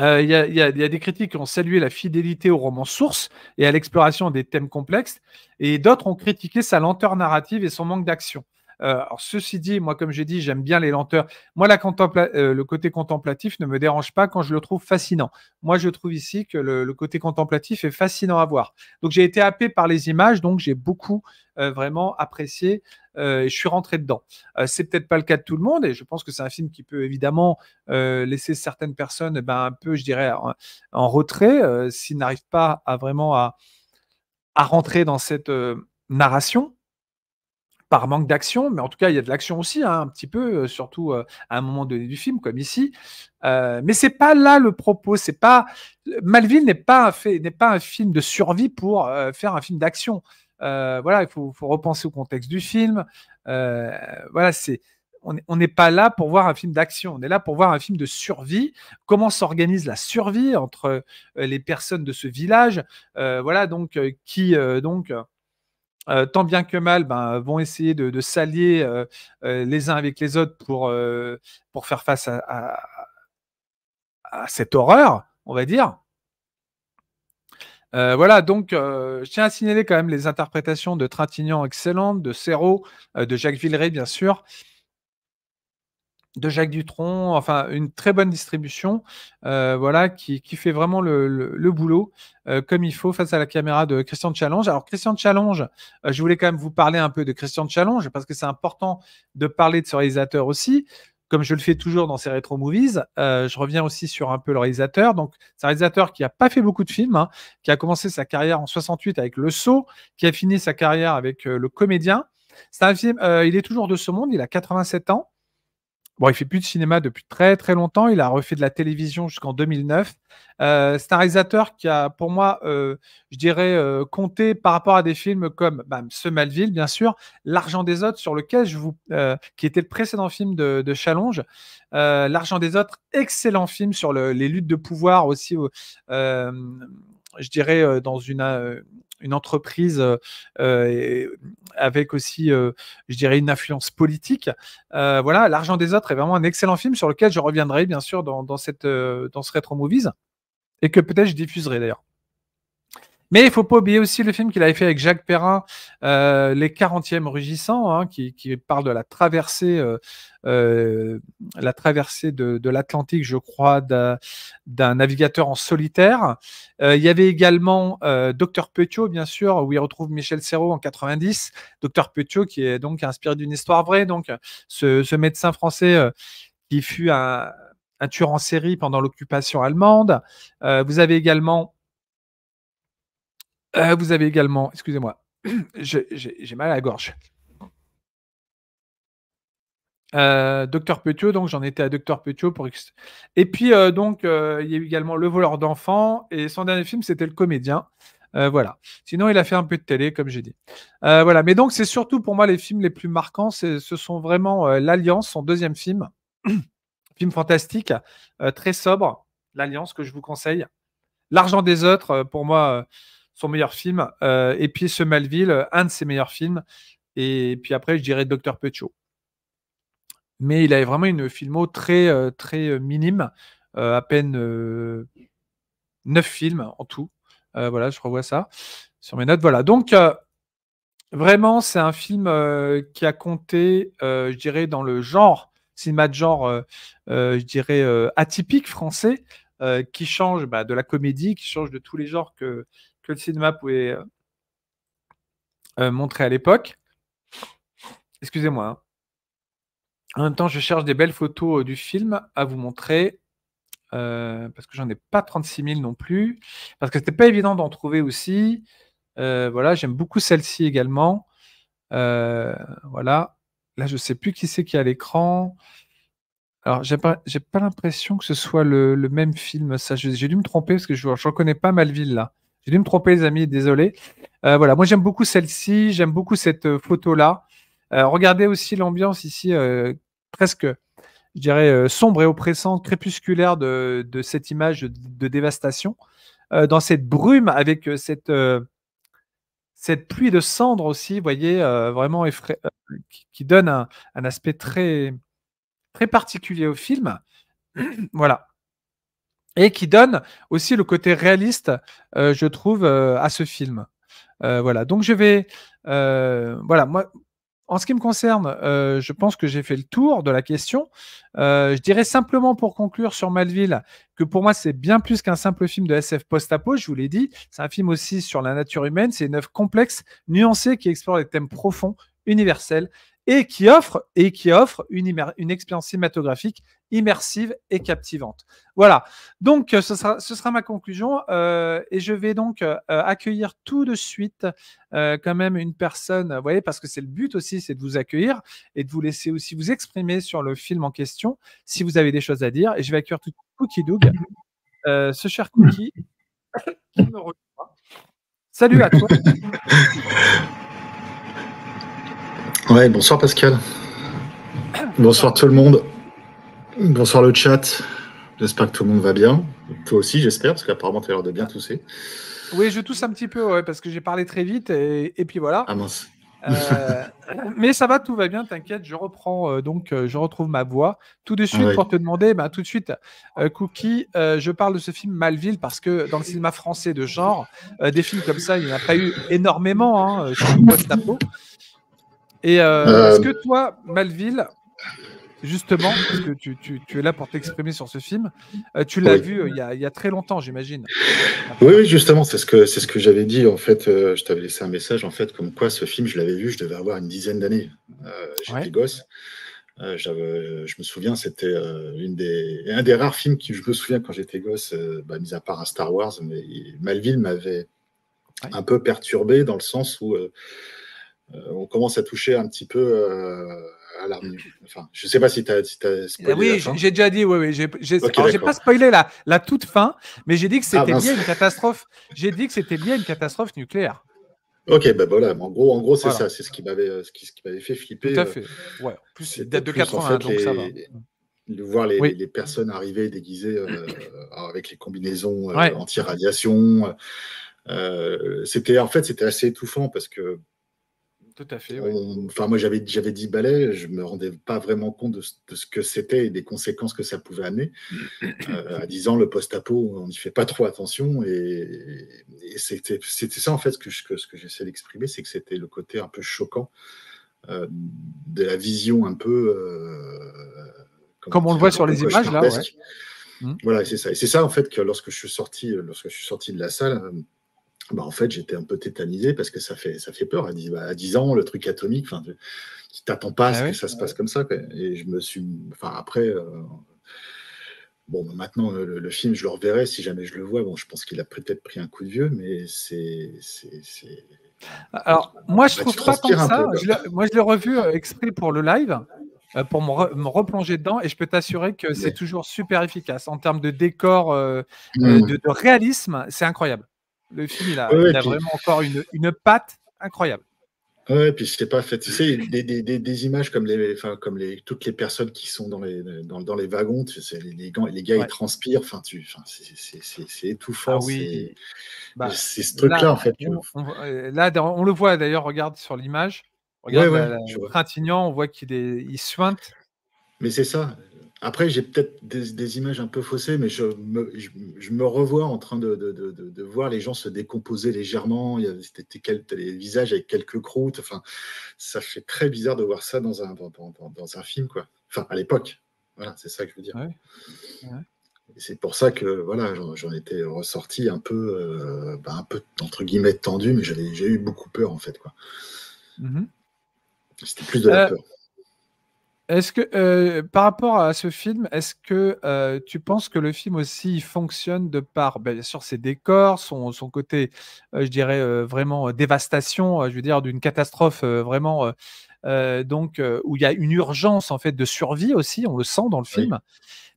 Il y, a des critiques qui ont salué la fidélité au roman source et à l'exploration des thèmes complexes, et d'autres ont critiqué sa lenteur narrative et son manque d'action. Euh, alors, ceci dit, moi, comme j'ai dit, j'aime bien les lenteurs. Moi, la euh, le côté contemplatif ne me dérange pas quand je le trouve fascinant. Moi, je trouve ici que le, côté contemplatif est fascinant à voir. Donc, j'ai été happé par les images, donc j'ai beaucoup euh, vraiment apprécié. et je suis rentré dedans. c'est peut-être pas le cas de tout le monde, et je pense que c'est un film qui peut évidemment laisser certaines personnes ben, un peu, je dirais, en, retrait s'ils n'arrivent pas à vraiment à rentrer dans cette narration par manque d'action, mais en tout cas, il y a de l'action aussi, hein, un petit peu, euh, surtout euh, à un moment donné du film, comme ici. Euh, mais c'est pas là le propos. C'est pas euh, Malville n'est pas n'est pas un film de survie pour faire un film d'action. voilà, il faut, faut, repenser au contexte du film. voilà, c'est on n'est pas là pour voir un film d'action, on est là pour voir un film de survie, comment s'organise la survie entre les personnes de ce village, voilà, donc, qui, donc, euh, tant bien que mal, ben, vont essayer de, s'allier euh, euh, les uns avec les autres pour, pour faire face à, cette horreur, on va dire. voilà, donc je tiens à signaler quand même les interprétations de Trintignant excellentes, de Serrault, de Jacques Villeray, bien sûr de Jacques Dutron, enfin une très bonne distribution, euh, voilà, qui, fait vraiment le, boulot euh, comme il faut face à la caméra de Christian Challenge. Alors Christian de Challenge, euh, je voulais quand même vous parler un peu de Christian de Challenge parce que c'est important de parler de ce réalisateur aussi. Comme je le fais toujours dans ces rétro movies, je reviens aussi sur un peu le réalisateur. Donc, c'est un réalisateur qui n'a pas fait beaucoup de films, hein, qui a commencé sa carrière en 68 avec Le Saut, qui a fini sa carrière avec Le Comédien. C'est un film, il est toujours de ce monde, il a 87 ans. Bon, il fait plus de cinéma depuis très très longtemps. Il a refait de la télévision jusqu'en 2009. c'est un réalisateur qui a, pour moi, euh, je dirais, euh, compté par rapport à des films comme bah, Ce bien sûr, L'Argent des autres, sur lequel je vous, euh, qui était le précédent film de, de L'Argent des autres, excellent film sur les luttes de pouvoir aussi je dirais, dans une, une entreprise euh, euh, avec aussi, euh, je dirais, une influence politique. voilà, L'argent des autres est vraiment un excellent film sur lequel je reviendrai bien sûr dans, cette, dans ce Retro Movies et que peut-être je diffuserai d'ailleurs. Mais il faut pas oublier aussi le film qu'il avait fait avec Jacques Perrin, euh, Les 40e rugissants, hein, qui, qui, parle de la traversée, euh, euh la traversée de, de l'Atlantique, je crois, d'un navigateur en solitaire. Euh, il y avait également euh, Docteur Petiot, bien sûr, où il retrouve Michel Serrault en 90. Docteur Petiot, qui est donc inspiré d'une histoire vraie, donc ce, ce médecin français qui fut un, un tueur en série pendant l'occupation allemande. vous avez également euh, vous avez également, excusez-moi, j'ai mal à la gorge. Euh, docteur Petiot, donc j'en étais à Docteur Petiot pour et puis euh, donc il y a eu également Le voleur d'enfants et son dernier film c'était Le comédien. voilà. Sinon il a fait un peu de télé comme j'ai dit. voilà. Mais donc c'est surtout pour moi les films les plus marquants, ce sont vraiment l'Alliance, son deuxième film, film fantastique, très sobre, l'Alliance que je vous conseille. L'argent des autres pour moi son meilleur film. Euh, et puis ce Malville, un de ses meilleurs films. Et puis après, je dirais Docteur Pecho. Mais il avait vraiment une filmo très, euh, très euh, minime, à peine neuf films en tout. voilà, je revois ça sur mes notes. Voilà, donc vraiment, c'est un film qui a compté, je dirais, dans le genre, cinéma de genre, je dirais, atypique français. qui change bah, de la comédie, qui change de tous les genres que, que le cinéma pouvait euh, euh, montrer à l'époque. Excusez-moi. Hein. En même temps, je cherche des belles photos euh, du film à vous montrer. parce que j'en ai pas 36 000 non plus, parce que c'était pas évident d'en trouver aussi. voilà, j'aime beaucoup celle-ci également. voilà, là je sais plus qui c'est qui a à l'écran. Alors j'ai pas, pas l'impression que ce soit le, même film. Ça, j'ai dû me tromper parce que je, je reconnais pas Malville là. J'ai dû me tromper, les amis, désolé. Euh, voilà, moi j'aime beaucoup celle-ci, j'aime beaucoup cette euh, photo-là. Euh, regardez aussi l'ambiance ici, presque, je dirais, sombre et oppressante, crépusculaire de, cette image de, dévastation. dans cette brume, avec cette, cette pluie de cendres aussi, vous voyez, vraiment effra... qui, qui, donne un, un, aspect très, très particulier au film. voilà et qui donne aussi le côté réaliste, euh, je trouve, euh, à ce film. Euh, voilà, donc je vais. voilà, moi, en ce qui me concerne, je pense que j'ai fait le tour de la question. je dirais simplement pour conclure sur Malville que pour moi, c'est bien plus qu'un simple film de SF post-apo, je vous l'ai dit. C'est un film aussi sur la nature humaine. C'est une œuvre complexe, nuancée, qui explore des thèmes profonds, universels et qui offre, et qui offre une, expérience cinématographique immersive et captivante. Voilà, donc euh, ce sera, ma conclusion euh, et je vais donc euh, accueillir tout de suite quand même une personne, vous voyez, parce que c'est le but aussi, c'est de vous accueillir et de vous laisser aussi vous exprimer sur le film en question si vous avez des choses à dire. Et je vais accueillir tout Cookie Doug, ce cher Cookie Salut à toi. Ouais, bonsoir Pascal. Bonsoir tout le monde. Bonsoir le chat. J'espère que tout le monde va bien. Toi aussi, j'espère, parce qu'apparemment, tu as l'air de bien tousser. Oui, je tousse un petit peu, parce que j'ai parlé très vite, et, puis voilà. Ah mince. Euh, mais ça va, tout va bien, t'inquiète, je reprends, euh, donc euh, je retrouve ma voix. Tout de suite, pour te demander, bah, tout de suite, Cookie, je parle de ce film Malville parce que dans le cinéma français de genre, des films comme ça, il n'y en a pas eu énormément, hein, sur et euh, euh, est-ce que toi, Malville, justement, parce que tu, es là pour t'exprimer sur ce film, euh, tu l'as vu il y, a, très longtemps, j'imagine. Oui, oui, justement, c'est ce que, ce que j'avais dit. En fait, je t'avais laissé un message, en fait, comme quoi ce film, je l'avais vu, je devais avoir une dizaine d'années. j'étais gosse. je me souviens, c'était une des, un des rares films que je me souviens quand j'étais gosse, bah, mis à part un Star Wars, mais Malville m'avait un peu perturbé dans le sens où euh, on commence à toucher un petit peu euh, à l'armée. Enfin, je ne sais pas si tu as, spoilé. oui, j'ai déjà dit, oui, oui. pas spoilé la, toute fin, mais j'ai dit que c'était bien ah, une catastrophe. J'ai dit que c'était bien une catastrophe nucléaire. Ok, ben voilà, en gros, en gros c'est ça, c'est ce qui m'avait euh, ce qui, ce qui m'avait fait flipper. Tout à fait. En plus, date de 80, donc ça va. voir les, personnes arriver déguisées avec les combinaisons anti-radiation. c'était en fait c'était assez étouffant parce que tout à fait. Euh, enfin, moi, j'avais, dit ballet, je ne me rendais pas vraiment compte de, ce que c'était et des conséquences que ça pouvait amener. Euh, à 10 ans, le post-apo, on n'y fait pas trop attention. Et, c'était, ça, en fait, ce que j'essaie d'exprimer, c'est que c'était le côté un peu choquant euh, de la vision un peu. Comme on, le voit sur les images, là. Mmh. Voilà, c'est ça. c'est ça, en fait, que lorsque je suis sorti, lorsque je suis sorti de la salle, bah, en fait, j'étais un peu tétanisé parce que ça fait, ça fait peur. À 10, ans, le truc atomique, enfin, tu t'attends pas à ah ce que ça se passe comme ça. Et je me suis. Enfin, après. Euh, bon, bah, maintenant, le, film, je le reverrai si jamais je le vois. Bon, je pense qu'il a peut-être pris un coup de vieux, mais c'est. Alors, moi, je bah, trouve pas comme ça. moi, je l'ai revu euh, exprès pour le live euh, pour me, replonger dedans et je peux t'assurer que c'est toujours super efficace en termes de décor, mmh. de, réalisme, c'est incroyable. Le film, il a, il a vraiment encore une, une patte incroyable. Ouais, puis c'est pas fait. Tu sais, des, des, des, images comme les, enfin, comme les, toutes les personnes qui sont dans les, dans, les wagons, les, les, les, gars, ils transpirent. Enfin, tu, enfin, c'est étouffant. Ah oui. C'est bah, ce truc-là, en fait. Euh, là, on le voit d'ailleurs. Regarde sur l'image. Regarde on voit qu'il est, il suinte. Mais c'est ça. Après, j'ai peut-être des, images un peu faussées, mais je me, revois en train de, voir les gens se décomposer légèrement. Il y avait des visages avec quelques croûtes. Enfin, ça fait très bizarre de voir ça dans un, dans, un film, quoi. Enfin, à l'époque. Voilà, c'est ça que je veux dire. C'est pour ça que voilà, j'en étais ressorti un peu, euh, bah, un peu entre guillemets tendu, mais j'ai eu beaucoup peur en fait, quoi. Mm-hmm. C'était plus de la euh, peur. Est-ce que, euh, par rapport à ce film, est-ce que euh, tu penses que le film aussi fonctionne de par, bah, bien sûr, ses décors, son, côté, euh, je dirais, vraiment dévastation, je veux dire, d'une catastrophe vraiment, donc, où il y a une urgence, en fait, de survie aussi, on le sent dans le film.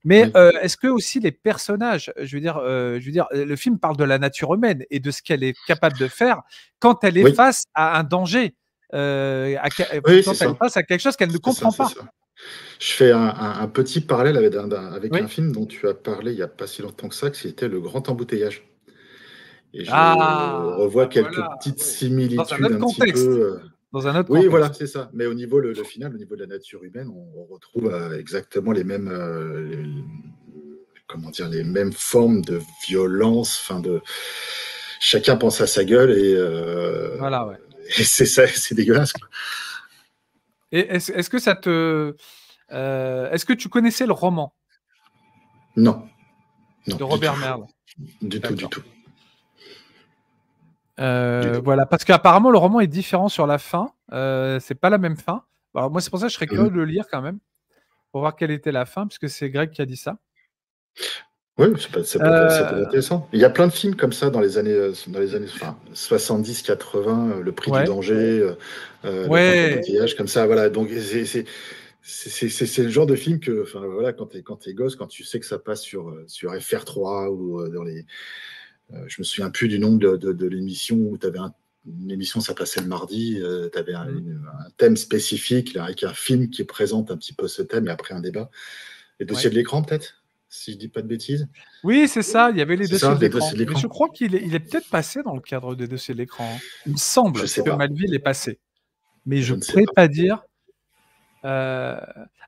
Mais est-ce que aussi les personnages, je veux, dire, je veux dire, le film parle de la nature humaine et de ce qu'elle est capable de faire quand elle est face à un danger. quand elle est face à quelque chose qu'elle ne comprend pas. Je fais un, petit parallèle avec, un, avec un, film dont tu as parlé il n'y a pas si longtemps que ça, c'était Le Grand Embouteillage. Et je ah, revois ah, quelques petites similitudes Dans un autre euh, oui, voilà, c'est ça. Mais au niveau le, final, au niveau de la nature humaine, on, retrouve euh, exactement les mêmes, euh, comment dire, les mêmes formes de violence. Fin de chacun pense à sa gueule et c'est ça, c'est dégueulasse est-ce, que ça te. Euh, est-ce que tu connaissais le roman non. De Robert Merle. Du tout, euh, du tout. voilà, parce qu'apparemment le roman est différent sur la fin. Euh, c'est pas la même fin. moi, c'est pour ça que je serais mhm. curieux de le lire quand même, pour voir quelle était la fin, puisque c'est Greg qui a dit ça. Oui, c'est pas, être euh, intéressant. Il y a plein de films comme ça dans les années, euh, dans les années 70, 80, euh, Le Prix du Danger, Le ouais. comme ça. Voilà, donc c'est c'est le genre de film que, enfin voilà, quand tu quand es gosse, quand tu sais que ça passe sur sur FR3 ou dans les, je me souviens plus du nom de, de, l'émission où t'avais un, une émission, ça passait le mardi, tu avais mmh. un, thème spécifique avec un film qui présente un petit peu ce thème et après un débat. Les dossiers de l'écran peut-être si je dis pas de bêtises. Oui, c'est ça, il y avait les dossiers de l'écran. je crois qu'il est, peut-être passé dans le cadre des dossiers de l'écran. Il me semble je sais que pas. Malville est passé. Mais je ne pourrais pas, dire. Euh,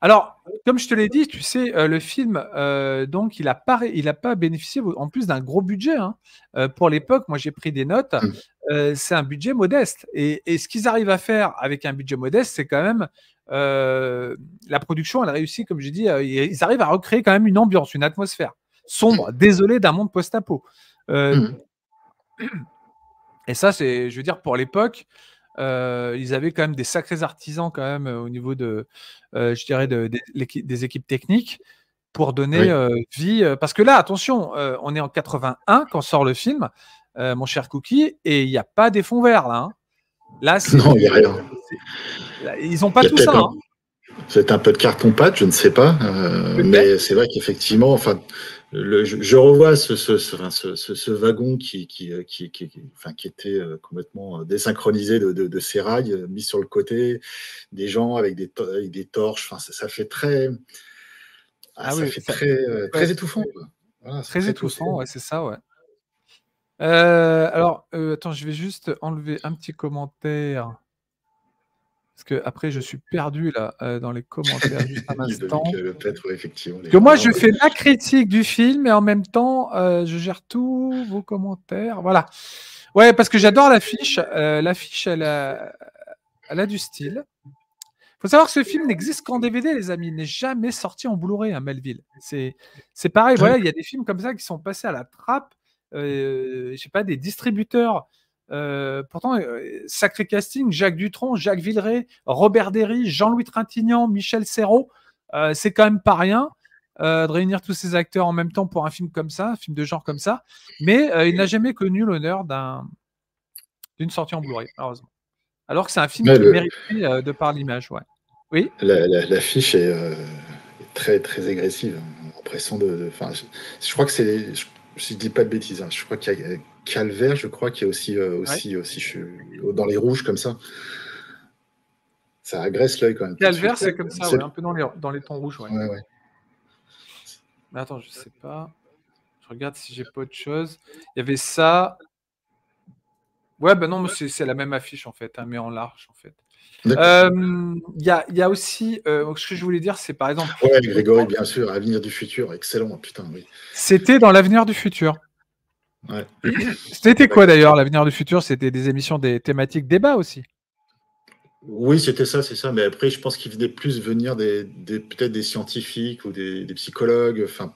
alors, comme je te l'ai dit, tu sais, euh, le film, euh, donc, il n'a pas, bénéficié en plus d'un gros budget. Hein. pour l'époque, moi, j'ai pris des notes. Hum. c'est un budget modeste. et ce qu'ils arrivent à faire avec un budget modeste, c'est quand même euh, la production, elle réussit, comme j'ai dit, euh, ils arrivent à recréer quand même une ambiance, une atmosphère sombre, mm. désolée d'un monde post-apo. Euh, mm. Et ça, c'est, je veux dire, pour l'époque, ils avaient quand même des sacrés artisans quand même au niveau de, je dirais, des équipes techniques pour donner vie. parce que là, attention, on est en 81 quand sort le film, mon cher Cookie, et il n'y a pas des fonds verts là. Hein. Là, non, il n'y a rien ils n'ont pas tout ça. C'est hein. un peu de carton-pâte, je ne sais pas. Euh, mais c'est vrai qu'effectivement, enfin, je, revois ce, wagon qui, était complètement désynchronisé de, ses rails, euh, mis sur le côté, des gens avec des, torches. ça, fait très. très, étouffant. très, étouffant, c'est ça, euh, alors, attends, je vais juste enlever un petit commentaire. Parce que après, je suis perdu là euh, dans les commentaires juste un euh, que moi, je fais la critique du film et en même temps, euh, je gère tous vos commentaires. Voilà. Ouais, parce que j'adore l'affiche. l'affiche, elle a, du style. Il faut savoir que ce film n'existe qu'en DVD, les amis. Il n'est jamais sorti en Blu-ray, à hein, Melville. C'est, c'est pareil. Voilà, il y a des films comme ça qui sont passés à la trappe. je sais pas, des distributeurs euh, pourtant, euh, sacré casting, Jacques Dutronc, Jacques Villeray, Robert Derry, Jean-Louis Trintignant, Michel Serrault, euh, c'est quand même pas rien de réunir tous ces acteurs en même temps pour un film comme ça, un film de genre comme ça, mais il n'a jamais connu l'honneur d'une sortie en Blu-ray, Alors que c'est un film qui le... de par l'image, ouais. Oui. la, fiche est, très très agressive. Hein. de, de je, crois que c'est, je, ne dis pas de bêtises, hein, je crois qu'il y a Calvaire, je crois, qui est aussi, euh, aussi, aussi je dans les rouges comme ça. Ça agresse l'œil quand même. Calvaire, c'est comme ça, un peu dans les, dans les tons rouges. Ouais. Mais attends, je ne sais pas. Je regarde si j'ai pas autre chose. Il y avait ça. Ouais, ben non, c'est la même affiche en fait, hein, mais en large en fait. Euh, il y, a, aussi, euh, ce que je voulais dire, c'est par exemple. Ouais, Grégory, bien sûr, Avenir du futur, excellent, C'était dans l'Avenir du futur. C'était quoi d'ailleurs l'avenir du futur C'était des émissions des thématiques débat aussi. Oui, c'était ça, c'est ça. Mais après, je pense qu'il venait plus venir des, peut-être des scientifiques ou des, psychologues. Enfin,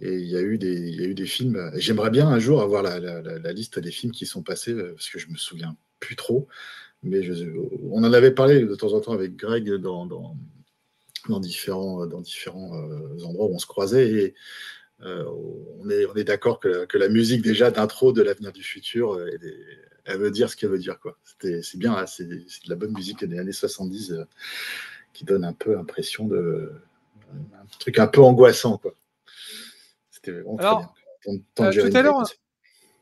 et il y a eu des, eu des films. J'aimerais bien un jour avoir la, liste des films qui sont passés euh, parce que je me souviens plus trop. Mais on en avait parlé de temps en temps avec Greg dans, dans, différents, dans différents euh, endroits où on se croisait. Et euh, on est, on est d'accord que, la musique déjà d'intro de l'avenir du futur, euh, elle, veut dire ce qu'elle veut dire. quoi. C'est bien, hein, c'est de la bonne musique des années 70 euh, qui donne un peu l'impression de. un truc un peu angoissant. quoi. C'était vraiment à l'heure,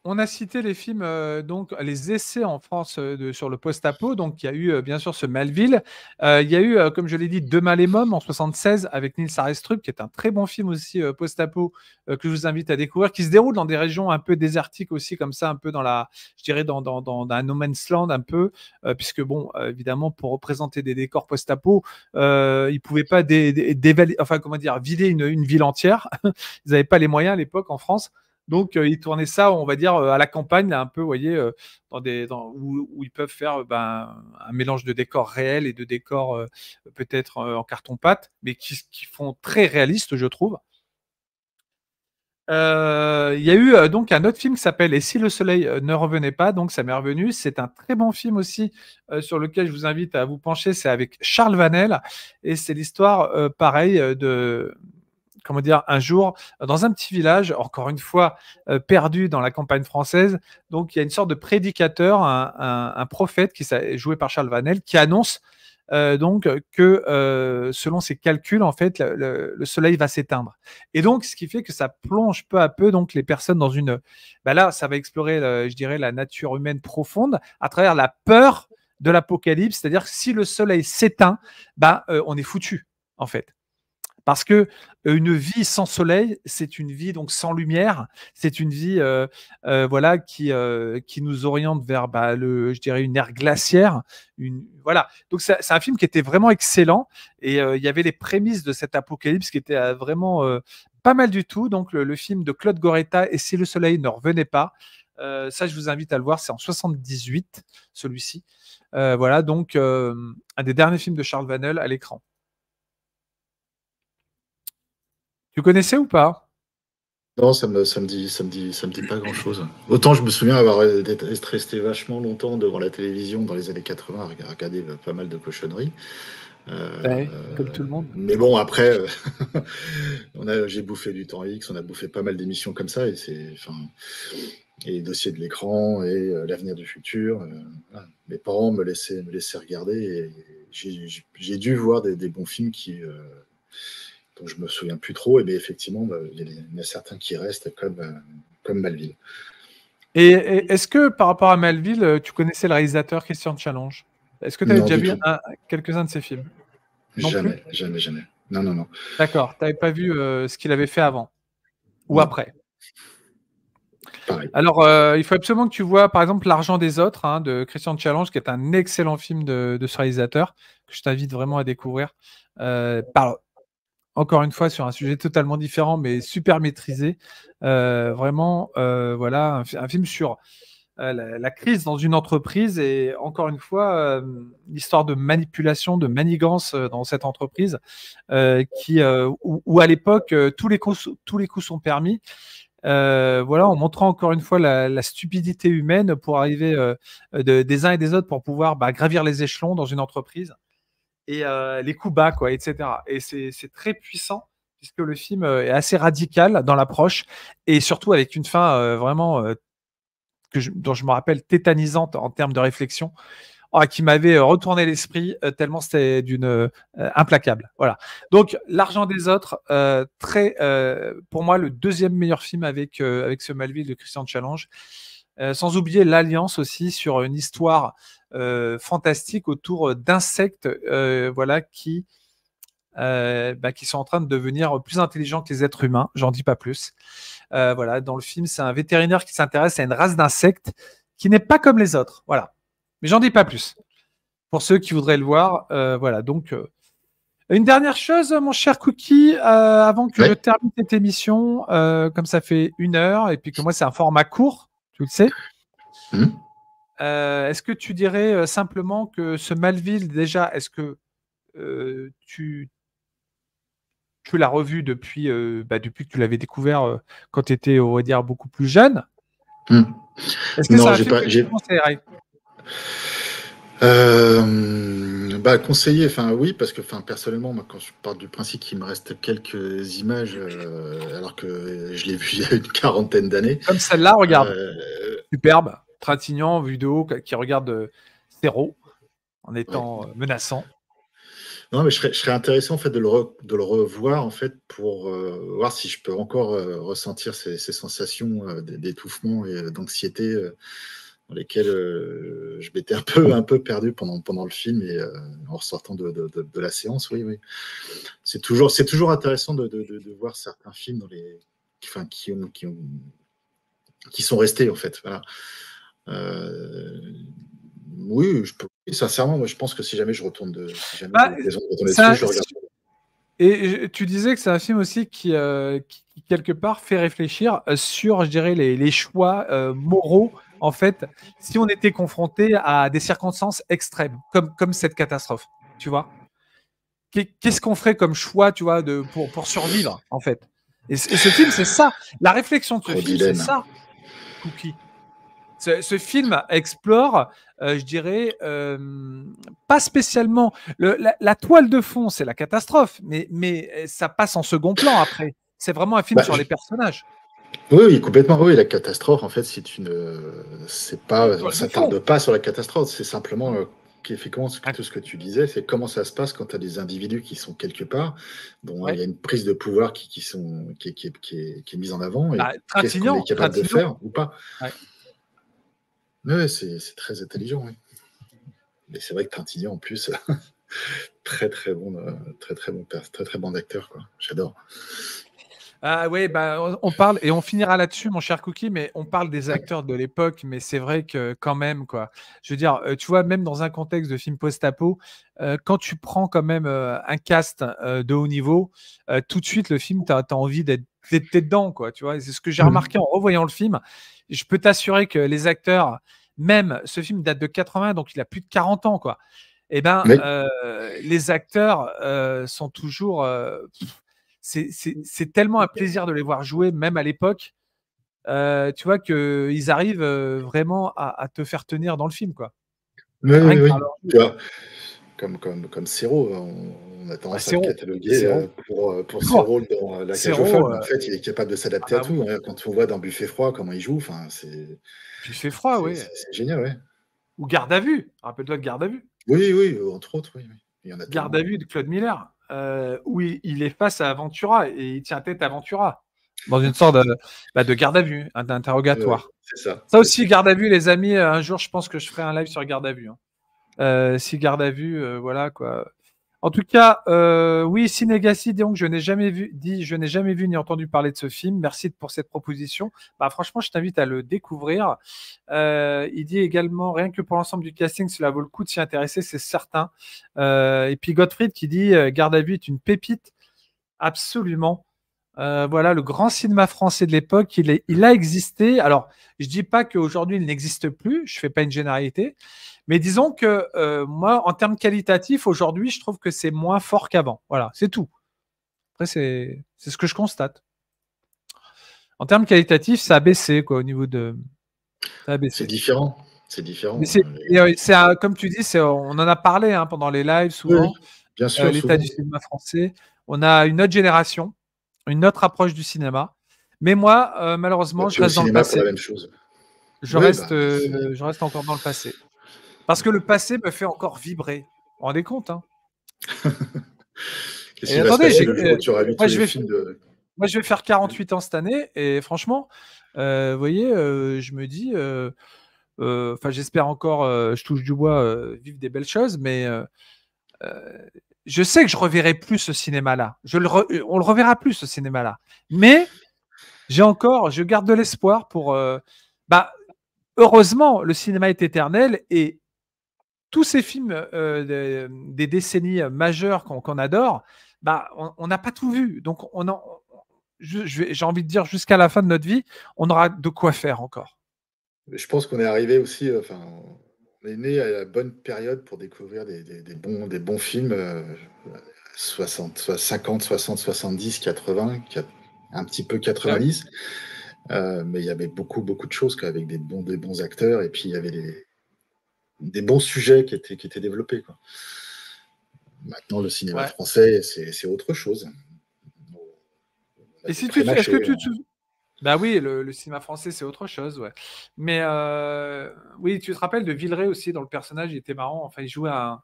on a cité les films, euh, donc les essais en France euh, sur le post-apo. Donc, il y a eu euh, bien sûr ce Malville. il y a eu, comme je l'ai dit, Deux les en 76 avec Nils Arestrup, qui est un très bon film aussi post-apo que je vous invite à découvrir, qui se déroule dans des régions un peu désertiques aussi, comme ça, un peu dans la, je dirais, dans, dans, un no man's land un peu, puisque bon, évidemment, pour représenter des décors post-apo, ils ne pouvaient pas, enfin, comment dire, vider une, une ville entière. ils n'avaient pas les moyens à l'époque en France. Donc, euh, ils tournaient ça, on va dire, euh, à la campagne, un peu, vous voyez, euh, dans des, où, ils peuvent faire ben, un mélange de décors réels et de décors peut-être en carton-pâte, mais qui, font très réaliste, je trouve. Il y a eu donc un autre film qui s'appelle Et si le soleil ne revenait pas, donc ça m'est revenu. C'est un très bon film aussi sur lequel je vous invite à vous pencher. C'est avec Charles Vanel et c'est l'histoire, pareil, de, comment dire, un jour euh, dans un petit village, encore une fois euh, perdu dans la campagne française. Donc il y a une sorte de prédicateur, un, prophète qui est joué par Charles Vanel, qui annonce euh, donc que selon ses calculs, en fait, le, soleil va s'éteindre. Et donc, ce qui fait que ça plonge peu à peu donc les personnes dans une. Bah là, ça va explorer, je dirais, la nature humaine profonde à travers la peur de l'apocalypse, c'est-à-dire que si le soleil s'éteint, bah on est foutu en fait. Parce que une vie sans soleil, c'est une vie donc sans lumière, c'est une vie voilà qui qui nous oriente vers bah, le, je dirais une ère glaciaire, voilà. Donc c'est un film qui était vraiment excellent et il y avait les prémices de cet apocalypse qui était ah, vraiment pas mal du tout. Donc le, film de Claude Goretta et si le soleil ne revenait pas, ça, je vous invite à le voir. C'est en 78, celui-ci. voilà, donc un des derniers films de Charles Vanel à l'écran. Tu connaissais ou pas non, ça me, ça me, dit, pas grand-chose. Autant je me souviens avoir été resté vachement longtemps devant la télévision dans les années 80, à regarder euh, pas mal de cochonneries. Euh, comme tout le monde. Mais bon, après, euh, j'ai bouffé du temps X, on a bouffé pas mal d'émissions comme ça, et c'est, enfin, dossier de l'écran et l'avenir du futur. Mes parents me laissaient, me regarder, et j'ai, dû voir des bons films qui je me souviens plus trop, et bien effectivement, bah, il y, en a certains qui restent comme, euh, comme Malville. Et, est-ce que par rapport à Malville, euh, tu connaissais le réalisateur Christian Challenge Est-ce que tu avais déjà vu quelques-uns de ses films Jamais, jamais, jamais. Non, non, non. D'accord, tu n'avais pas vu euh, ce qu'il avait fait avant ou après Alors, il faut absolument que tu vois, par exemple, L'argent des autres hein, de Christian Challenge, qui est un excellent film de, ce réalisateur, que je t'invite vraiment à découvrir encore une fois sur un sujet totalement différent, mais super maîtrisé. Euh, vraiment, euh, voilà, un, film sur euh, la, crise dans une entreprise et encore une fois, l'histoire de manipulation, de manigance dans cette entreprise, qui, où, à l'époque, tous, les coups, tous les coups sont permis. voilà, en montrant encore une fois la, stupidité humaine pour arriver des uns et des autres pour pouvoir bah, gravir les échelons dans une entreprise et euh, les coups bas, quoi, etc. Et c'est très puissant puisque le film euh, est assez radical dans l'approche et surtout avec une fin euh, vraiment que dont je me rappelle tétanisante en termes de réflexion. Oh, qui m'avait retourné l'esprit tellement c'était d'une implacable. Voilà. Donc l'argent des autres, très pour moi le deuxième meilleur film avec avec ce Malville de Christian Challenge. sans oublier l'alliance aussi sur une histoire euh, Fantastique autour euh, d'insectes euh, voilà, qui, bah, qui sont en train de devenir plus intelligents que les êtres humains. J'en dis pas plus. voilà, dans le film, c'est un vétérinaire qui s'intéresse à une race d'insectes qui n'est pas comme les autres. Voilà. Mais j'en dis pas plus. Pour ceux qui voudraient le voir, voilà. Donc, une dernière chose, mon cher Cookie, avant que je termine cette émission, comme ça fait une heure, et puis que moi, c'est un format court, tu le sais. Hmm. Euh, est-ce que tu dirais euh, simplement que ce Malville, déjà, est-ce que euh, tu, l'as revu depuis, bah, depuis que tu l'avais découvert quand tu étais, on va dire, beaucoup plus jeune hmm. non, ça pas, euh, bah, conseiller, enfin oui, parce que enfin personnellement, quand je pars du principe qu'il me reste quelques images, alors que je l'ai vu il y a une quarantaine d'années. Comme celle-là, regarde. Superbe. Tratignan, vu de haut, qui regarde Zéro, euh, en étant euh, menaçant. Non, mais je serais, intéressant en fait de le, revoir en fait pour euh, voir si je peux encore ressentir ces, sensations d'étouffement et d'anxiété dans lesquelles je m'étais un peu un peu perdu pendant pendant le film et en ressortant de, la séance. Oui, oui. C'est toujours c'est toujours intéressant de, voir certains films dans les, enfin, qui qui qui sont restés en fait. Euh, oui, sincèrement, je pense que si jamais je retourne de, si jamais bah, dessus, je regarde. Et tu disais que c'est un film aussi qui, euh, quelque part, fait réfléchir euh, sur, je dirais, les, choix moraux, en fait, si on était confronté à des circonstances extrêmes, comme, comme cette catastrophe, tu vois. Qu'est-ce qu'on ferait comme choix, tu vois, de, pour, survivre, en fait et, ce film, c'est ça. La réflexion de ce film, c'est ça. Cookie. Ce, film explore, euh, je dirais, euh, pas spécialement. la, toile de fond, c'est la catastrophe, mais, mais euh, ça passe en second plan après. C'est vraiment un film bah, sur les personnages. Oui, complètement. Oui, la catastrophe, en fait, c'est une. C'est pas. ça s'attarde pas sur la catastrophe. C'est simplement tout ce que tu disais, c'est comment ça se passe quand tu as des individus qui sont quelque part, dont il y a une prise de pouvoir qui, sont, qui, est, mise en avant, et bah, qu'est-ce qu'on est capable de faire ou pas. Oui, c'est très intelligent, oui. Mais c'est vrai que Tintinien, en plus, très très bon, euh, très très bon, très très bon acteur, quoi. J'adore. Ah oui, bah, on parle, et on finira là-dessus, mon cher Cookie, mais on parle des acteurs de l'époque, mais c'est vrai que quand même, quoi. Je veux dire, euh, tu vois, même dans un contexte de film post-apo, euh, quand tu prends quand même un cast de haut niveau, tout de suite, le film, tu as, envie d'être dedans, quoi, tu vois. C'est ce que j'ai mmh. remarqué en revoyant le film je peux t'assurer que les acteurs, même ce film date de 80, donc il a plus de 40 ans, quoi. et eh ben, euh, les acteurs euh, sont toujours. Euh, c'est tellement un plaisir de les voir jouer, même à l'époque. tu vois qu'ils arrivent vraiment à, te faire tenir dans le film, quoi. Oui, oui, oui. Comme, comme, comme Ciro, hein, on euh, ah, euh, pour, euh, pour dans la cage En fait, il est capable de s'adapter à tout. Hein. Quand on voit dans Buffet froid comment il joue, c'est. Buffet froid, oui. C'est génial, oui. Ou garde à vue. Rappelle-toi de garde à vue. Oui, oui, entre autres, oui. Il y en a garde à vue de Claude Miller, où il est face à Aventura et il tient tête à Aventura. Dans une sorte de, bah, garde à vue, hein, d'interrogatoire. ça. aussi, garde à vue, les amis. Un jour, je pense que je ferai un live sur garde à vue. Hein. si garde à vue, voilà quoi. En tout cas, euh, oui, Sinegassi, donc je n'ai jamais vu, dit, je n'ai jamais vu ni entendu parler de ce film. Merci pour cette proposition. Bah, franchement, je t'invite à le découvrir. Euh, il dit également, rien que pour l'ensemble du casting, cela vaut le coup de s'y intéresser, c'est certain. Euh, et puis Gottfried qui dit, Garde à vue est une pépite, absolument. voilà le grand cinéma français de l'époque. Il, il, a existé. Alors, je dis pas qu'aujourd'hui il n'existe plus. Je fais pas une généralité, mais disons que euh, moi, en termes qualitatifs, aujourd'hui, je trouve que c'est moins fort qu'avant. Voilà, c'est tout. Après, c'est ce que je constate. En termes qualitatifs, ça a baissé au niveau de. C'est différent. C'est différent. Euh, comme tu dis, on en a parlé hein, pendant les lives souvent. bien euh, sûr. L'état du cinéma français. On a une autre génération, une autre approche du cinéma. Mais moi, malheureusement, bah, je reste dans le passé. Je, reste, bah, je reste encore dans le passé. Parce que le passé me fait encore vibrer. Vous vous rendez compte hein moi, je vais... faire 48 ans cette année et franchement, euh, vous voyez, euh, je me dis, euh, enfin, j'espère encore, je touche du bois, vivre des belles choses, mais je sais que je reverrai plus ce cinéma-là. Je ne On le reverra plus ce cinéma-là. Mais j'ai encore, je garde de l'espoir pour. bah, heureusement, le cinéma est éternel et tous ces films euh, des, décennies euh, majeures qu'on adore, bah, on n'a pas tout vu. Donc, on en, j'ai envie de dire jusqu'à la fin de notre vie, on aura de quoi faire encore. Je pense qu'on est arrivé aussi, euh, enfin, on est né à la bonne période pour découvrir des, bons, des bons films, 60, 50, 60, 70, 80, un petit peu 90. mais il y avait beaucoup, beaucoup de choses avec des bons, des bons acteurs. Et puis, il y avait les, des bons sujets qui étaient, développés. Maintenant, le cinéma français, c'est autre chose. Et si tu, est-ce que tu, Bah oui, le, cinéma français, c'est autre chose, ouais. Mais euh, oui, tu te rappelles de Villeray aussi, dans le personnage, il était marrant. Enfin, il jouait un...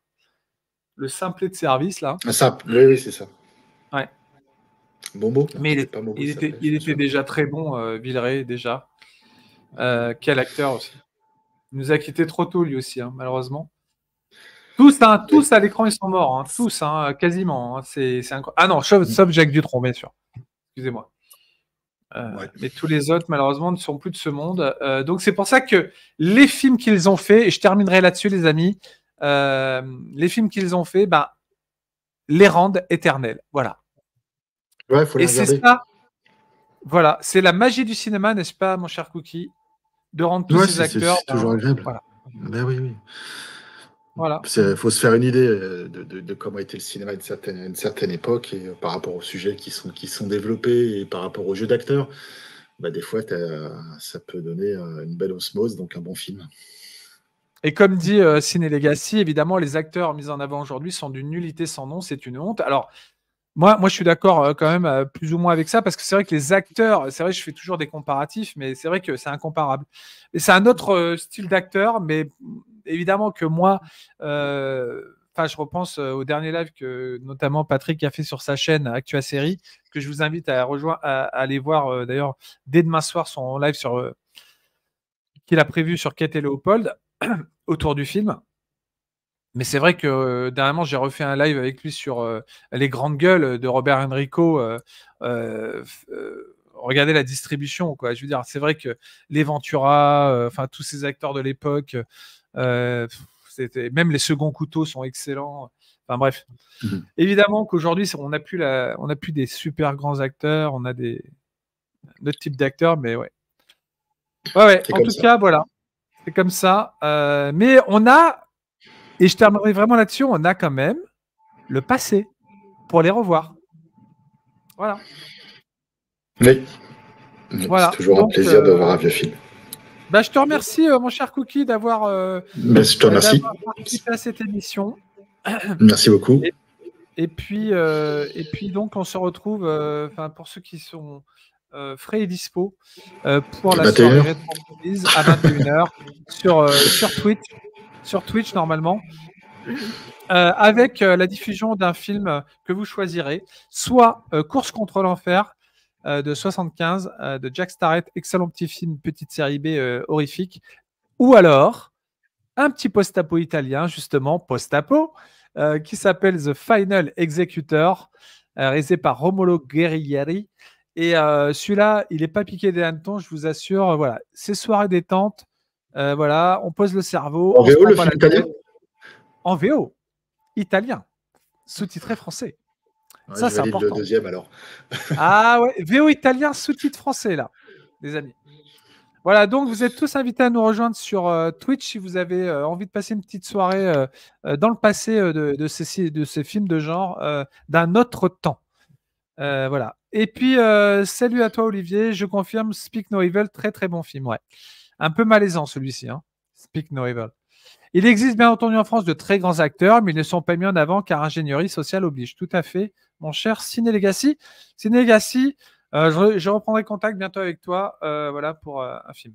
le simplet de service, là. simple, oui, c'est ça. Ouais. Bon hein, Mais il, était, déjà très bon, euh, Villeray, déjà. Euh, quel acteur aussi. Il nous a quitté trop tôt, lui aussi, hein, malheureusement. Tous, hein, tous à l'écran, ils sont morts. Hein. tous, quasiment. c'est, Ah non, sauf, Jacques Dutronc, bien sûr. Excusez-moi. Euh, mais tous les autres, malheureusement, ne sont plus de ce monde. Euh, donc, c'est pour ça que les films qu'ils ont fait, et je terminerai là-dessus, les amis, euh, les films qu'ils ont fait, bah, ben, les rendent éternels. Voilà. Ouais, faut les et c'est ça. Voilà, c'est la magie du cinéma, n'est-ce pas, mon cher Cookie de rendre tous acteurs. C'est toujours ben, agréable. Il ben faut se faire une idée euh, de, comment était le cinéma à une certaine, époque et euh, par rapport aux sujets qui sont, qui sont développés et par rapport aux jeux d'acteurs. Bah des fois, ça peut donner euh, une belle osmose, donc un bon film. Et comme dit Ciné Legacy, évidemment, les acteurs mis en avant aujourd'hui sont d'une nullité sans nom, c'est une honte. Alors, moi, moi, je suis d'accord euh, quand même euh, plus ou moins avec ça parce que c'est vrai que les acteurs, c'est vrai, que je fais toujours des comparatifs, mais c'est vrai que c'est incomparable. Et c'est un autre euh, style d'acteur, mais évidemment que moi, Enfin, je repense au dernier live que notamment Patrick a fait sur sa chaîne Actua Série, que je vous invite à rejoindre, à, aller voir d'ailleurs dès demain soir son live sur qu'il a prévu sur Kate et Léopold autour du film. Mais c'est vrai que euh, dernièrement, j'ai refait un live avec lui sur euh, les grandes gueules euh, de Robert Enrico. Euh, regardez la distribution, quoi. Je veux dire, c'est vrai que les Ventura, enfin tous ces acteurs de l'époque, même les seconds couteaux sont excellents. Enfin bref, mmh. évidemment qu'aujourd'hui, on n'a plus la, on a plus des super grands acteurs, on a des notre type d'acteurs, mais ouais. Ouais, ouais. En tout cas, voilà. C'est comme ça. mais on a et je terminerai vraiment là-dessus. On a quand même le passé pour les revoir. Voilà. Oui. C'est toujours un plaisir d'avoir de euh, voir un vieux film. Bah, je te remercie, euh, mon cher Cookie, d'avoir euh, bah, participé à cette émission. Merci beaucoup. Et, puis, et puis donc, on se retrouve, pour ceux qui sont frais et dispo, pour la soirée de à 21h sur, sur Twitch sur Twitch normalement. Euh, avec euh, la diffusion d'un film que vous choisirez, soit euh, Course contre l'enfer de 75 de Jack Starrett, excellent petit film, petite série B horrifique, ou alors un petit post-apo italien, justement, post-apo, qui s'appelle The Final Executor, réalisé par Romolo Guerrieri. Et celui-là, il n'est pas piqué des hannetons, je vous assure. Voilà, c'est soirée détente, euh, voilà, on pose le cerveau. En VO, italien En italien, sous-titré français. ça, c'est important. deuxième alors. ah ouais, VO italien, sous-titre français là, les amis. Voilà, donc vous êtes tous invités à nous rejoindre sur euh, Twitch si vous avez euh, envie de passer une petite soirée dans le passé de, ces, de, ces, films de genre d'un autre temps. voilà. Et puis, salut à toi, Olivier. Je confirme Speak No Evil, très très bon film. Ouais. Un peu malaisant celui-ci, hein. Speak No Evil. Il existe bien entendu en France de très grands acteurs, mais ils ne sont pas mis en avant car ingénierie sociale oblige. Tout à fait, mon cher Ciné Legacy. Ciné Legacy, euh, je, reprendrai contact bientôt avec toi euh, voilà, pour euh, un film.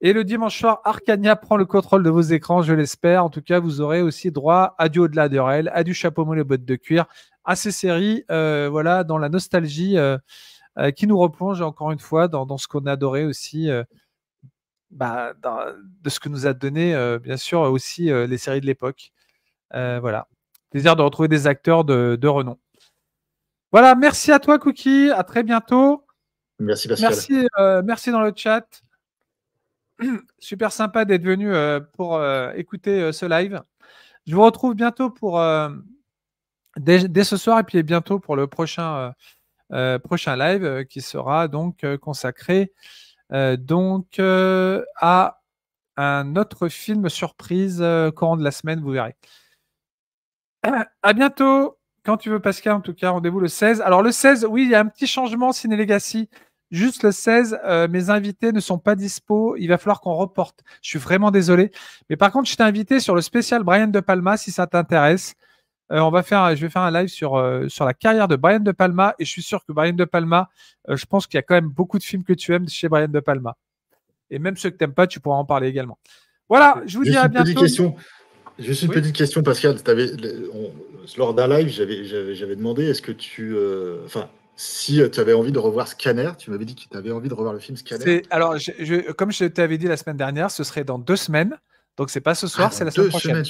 Et le dimanche soir, Arcania prend le contrôle de vos écrans, je l'espère. En tout cas, vous aurez aussi droit à du au-delà de réel, à du chapeau les bottes de cuir, à ces séries voilà, dans la nostalgie qui nous replonge encore une fois dans, dans ce qu'on adorait aussi bah, de ce que nous a donné, euh, bien sûr, aussi euh, les séries de l'époque. Euh, voilà. Désir de retrouver des acteurs de, renom. Voilà, merci à toi, Cookie. À très bientôt. Merci, Merci, merci dans le chat. Super sympa d'être venu pour écouter ce live. Je vous retrouve bientôt pour dès, ce soir et puis bientôt pour le prochain, prochain live qui sera donc consacré euh, donc, euh, à un autre film surprise euh, courant de la semaine, vous verrez. À bientôt, quand tu veux, Pascal. En tout cas, rendez-vous le 16. Alors, le 16, oui, il y a un petit changement, Ciné Legacy. Juste le 16, mes invités ne sont pas dispo. Il va falloir qu'on reporte. Je suis vraiment désolé. Mais par contre, je t'ai invité sur le spécial Brian De Palma, si ça t'intéresse. Euh, on va faire, je vais faire un live sur, euh, sur la carrière de Brian De Palma et je suis sûr que Brian De Palma, euh, je pense qu'il y a quand même beaucoup de films que tu aimes chez Brian De Palma. Et même ceux que tu n'aimes pas, tu pourras en parler également. Voilà, je vous dis à bientôt. Question. Juste une petite question, Pascal. Avais, lors d'un live, j'avais demandé est-ce que tu. Enfin, si tu avais envie de revoir Scanner, tu m'avais dit que tu avais envie de revoir le film Scanner. Alors, comme je t'avais dit la semaine dernière, ce serait dans deux semaines. Donc c'est pas ce soir, ah, c'est la semaine prochaine.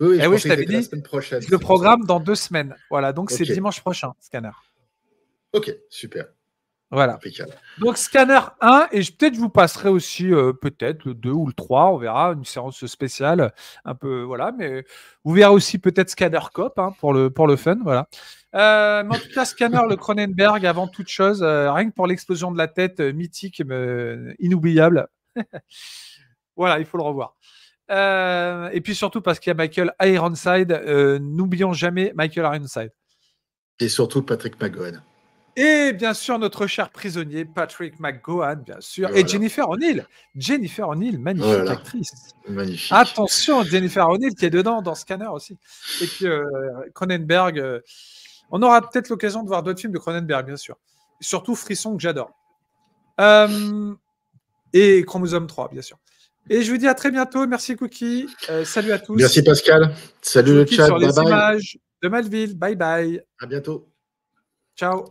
Oui, oui, eh je, t'avais dit prochaine, le programme dans deux semaines. Voilà, donc c'est dimanche prochain, Scanner. Ok, super. Voilà. Donc Scanner 1, et peut-être je vous passerai aussi euh, peut-être le 2 ou le 3, on verra, une séance spéciale, un peu, voilà, mais vous verrez aussi peut-être Scanner Cop hein, pour, le, pour le fun, voilà. Euh, en tout cas, Scanner, le Cronenberg, avant toute chose, euh, rien que pour l'explosion de la tête mythique, inoubliable. voilà, il faut le revoir. Euh, et puis surtout parce qu'il y a Michael Ironside. Euh, n'oublions jamais Michael Ironside. Et surtout Patrick McGowan. Et bien sûr, notre cher prisonnier, Patrick McGowan, bien sûr. Et, Jennifer O'Neill. Jennifer O'Neill, magnifique actrice. Attention, Jennifer O'Neill qui est dedans, dans Scanner aussi. Et puis euh, Cronenberg. on aura peut-être l'occasion de voir d'autres films de Cronenberg, bien sûr. Surtout Frisson, que j'adore. et Chromosome 3, bien sûr. Et je vous dis à très bientôt. Merci Cookie. Euh, salut à tous. Merci Pascal. Salut le chat. Sur bye les bye. images de Malville. Bye bye. À bientôt. Ciao.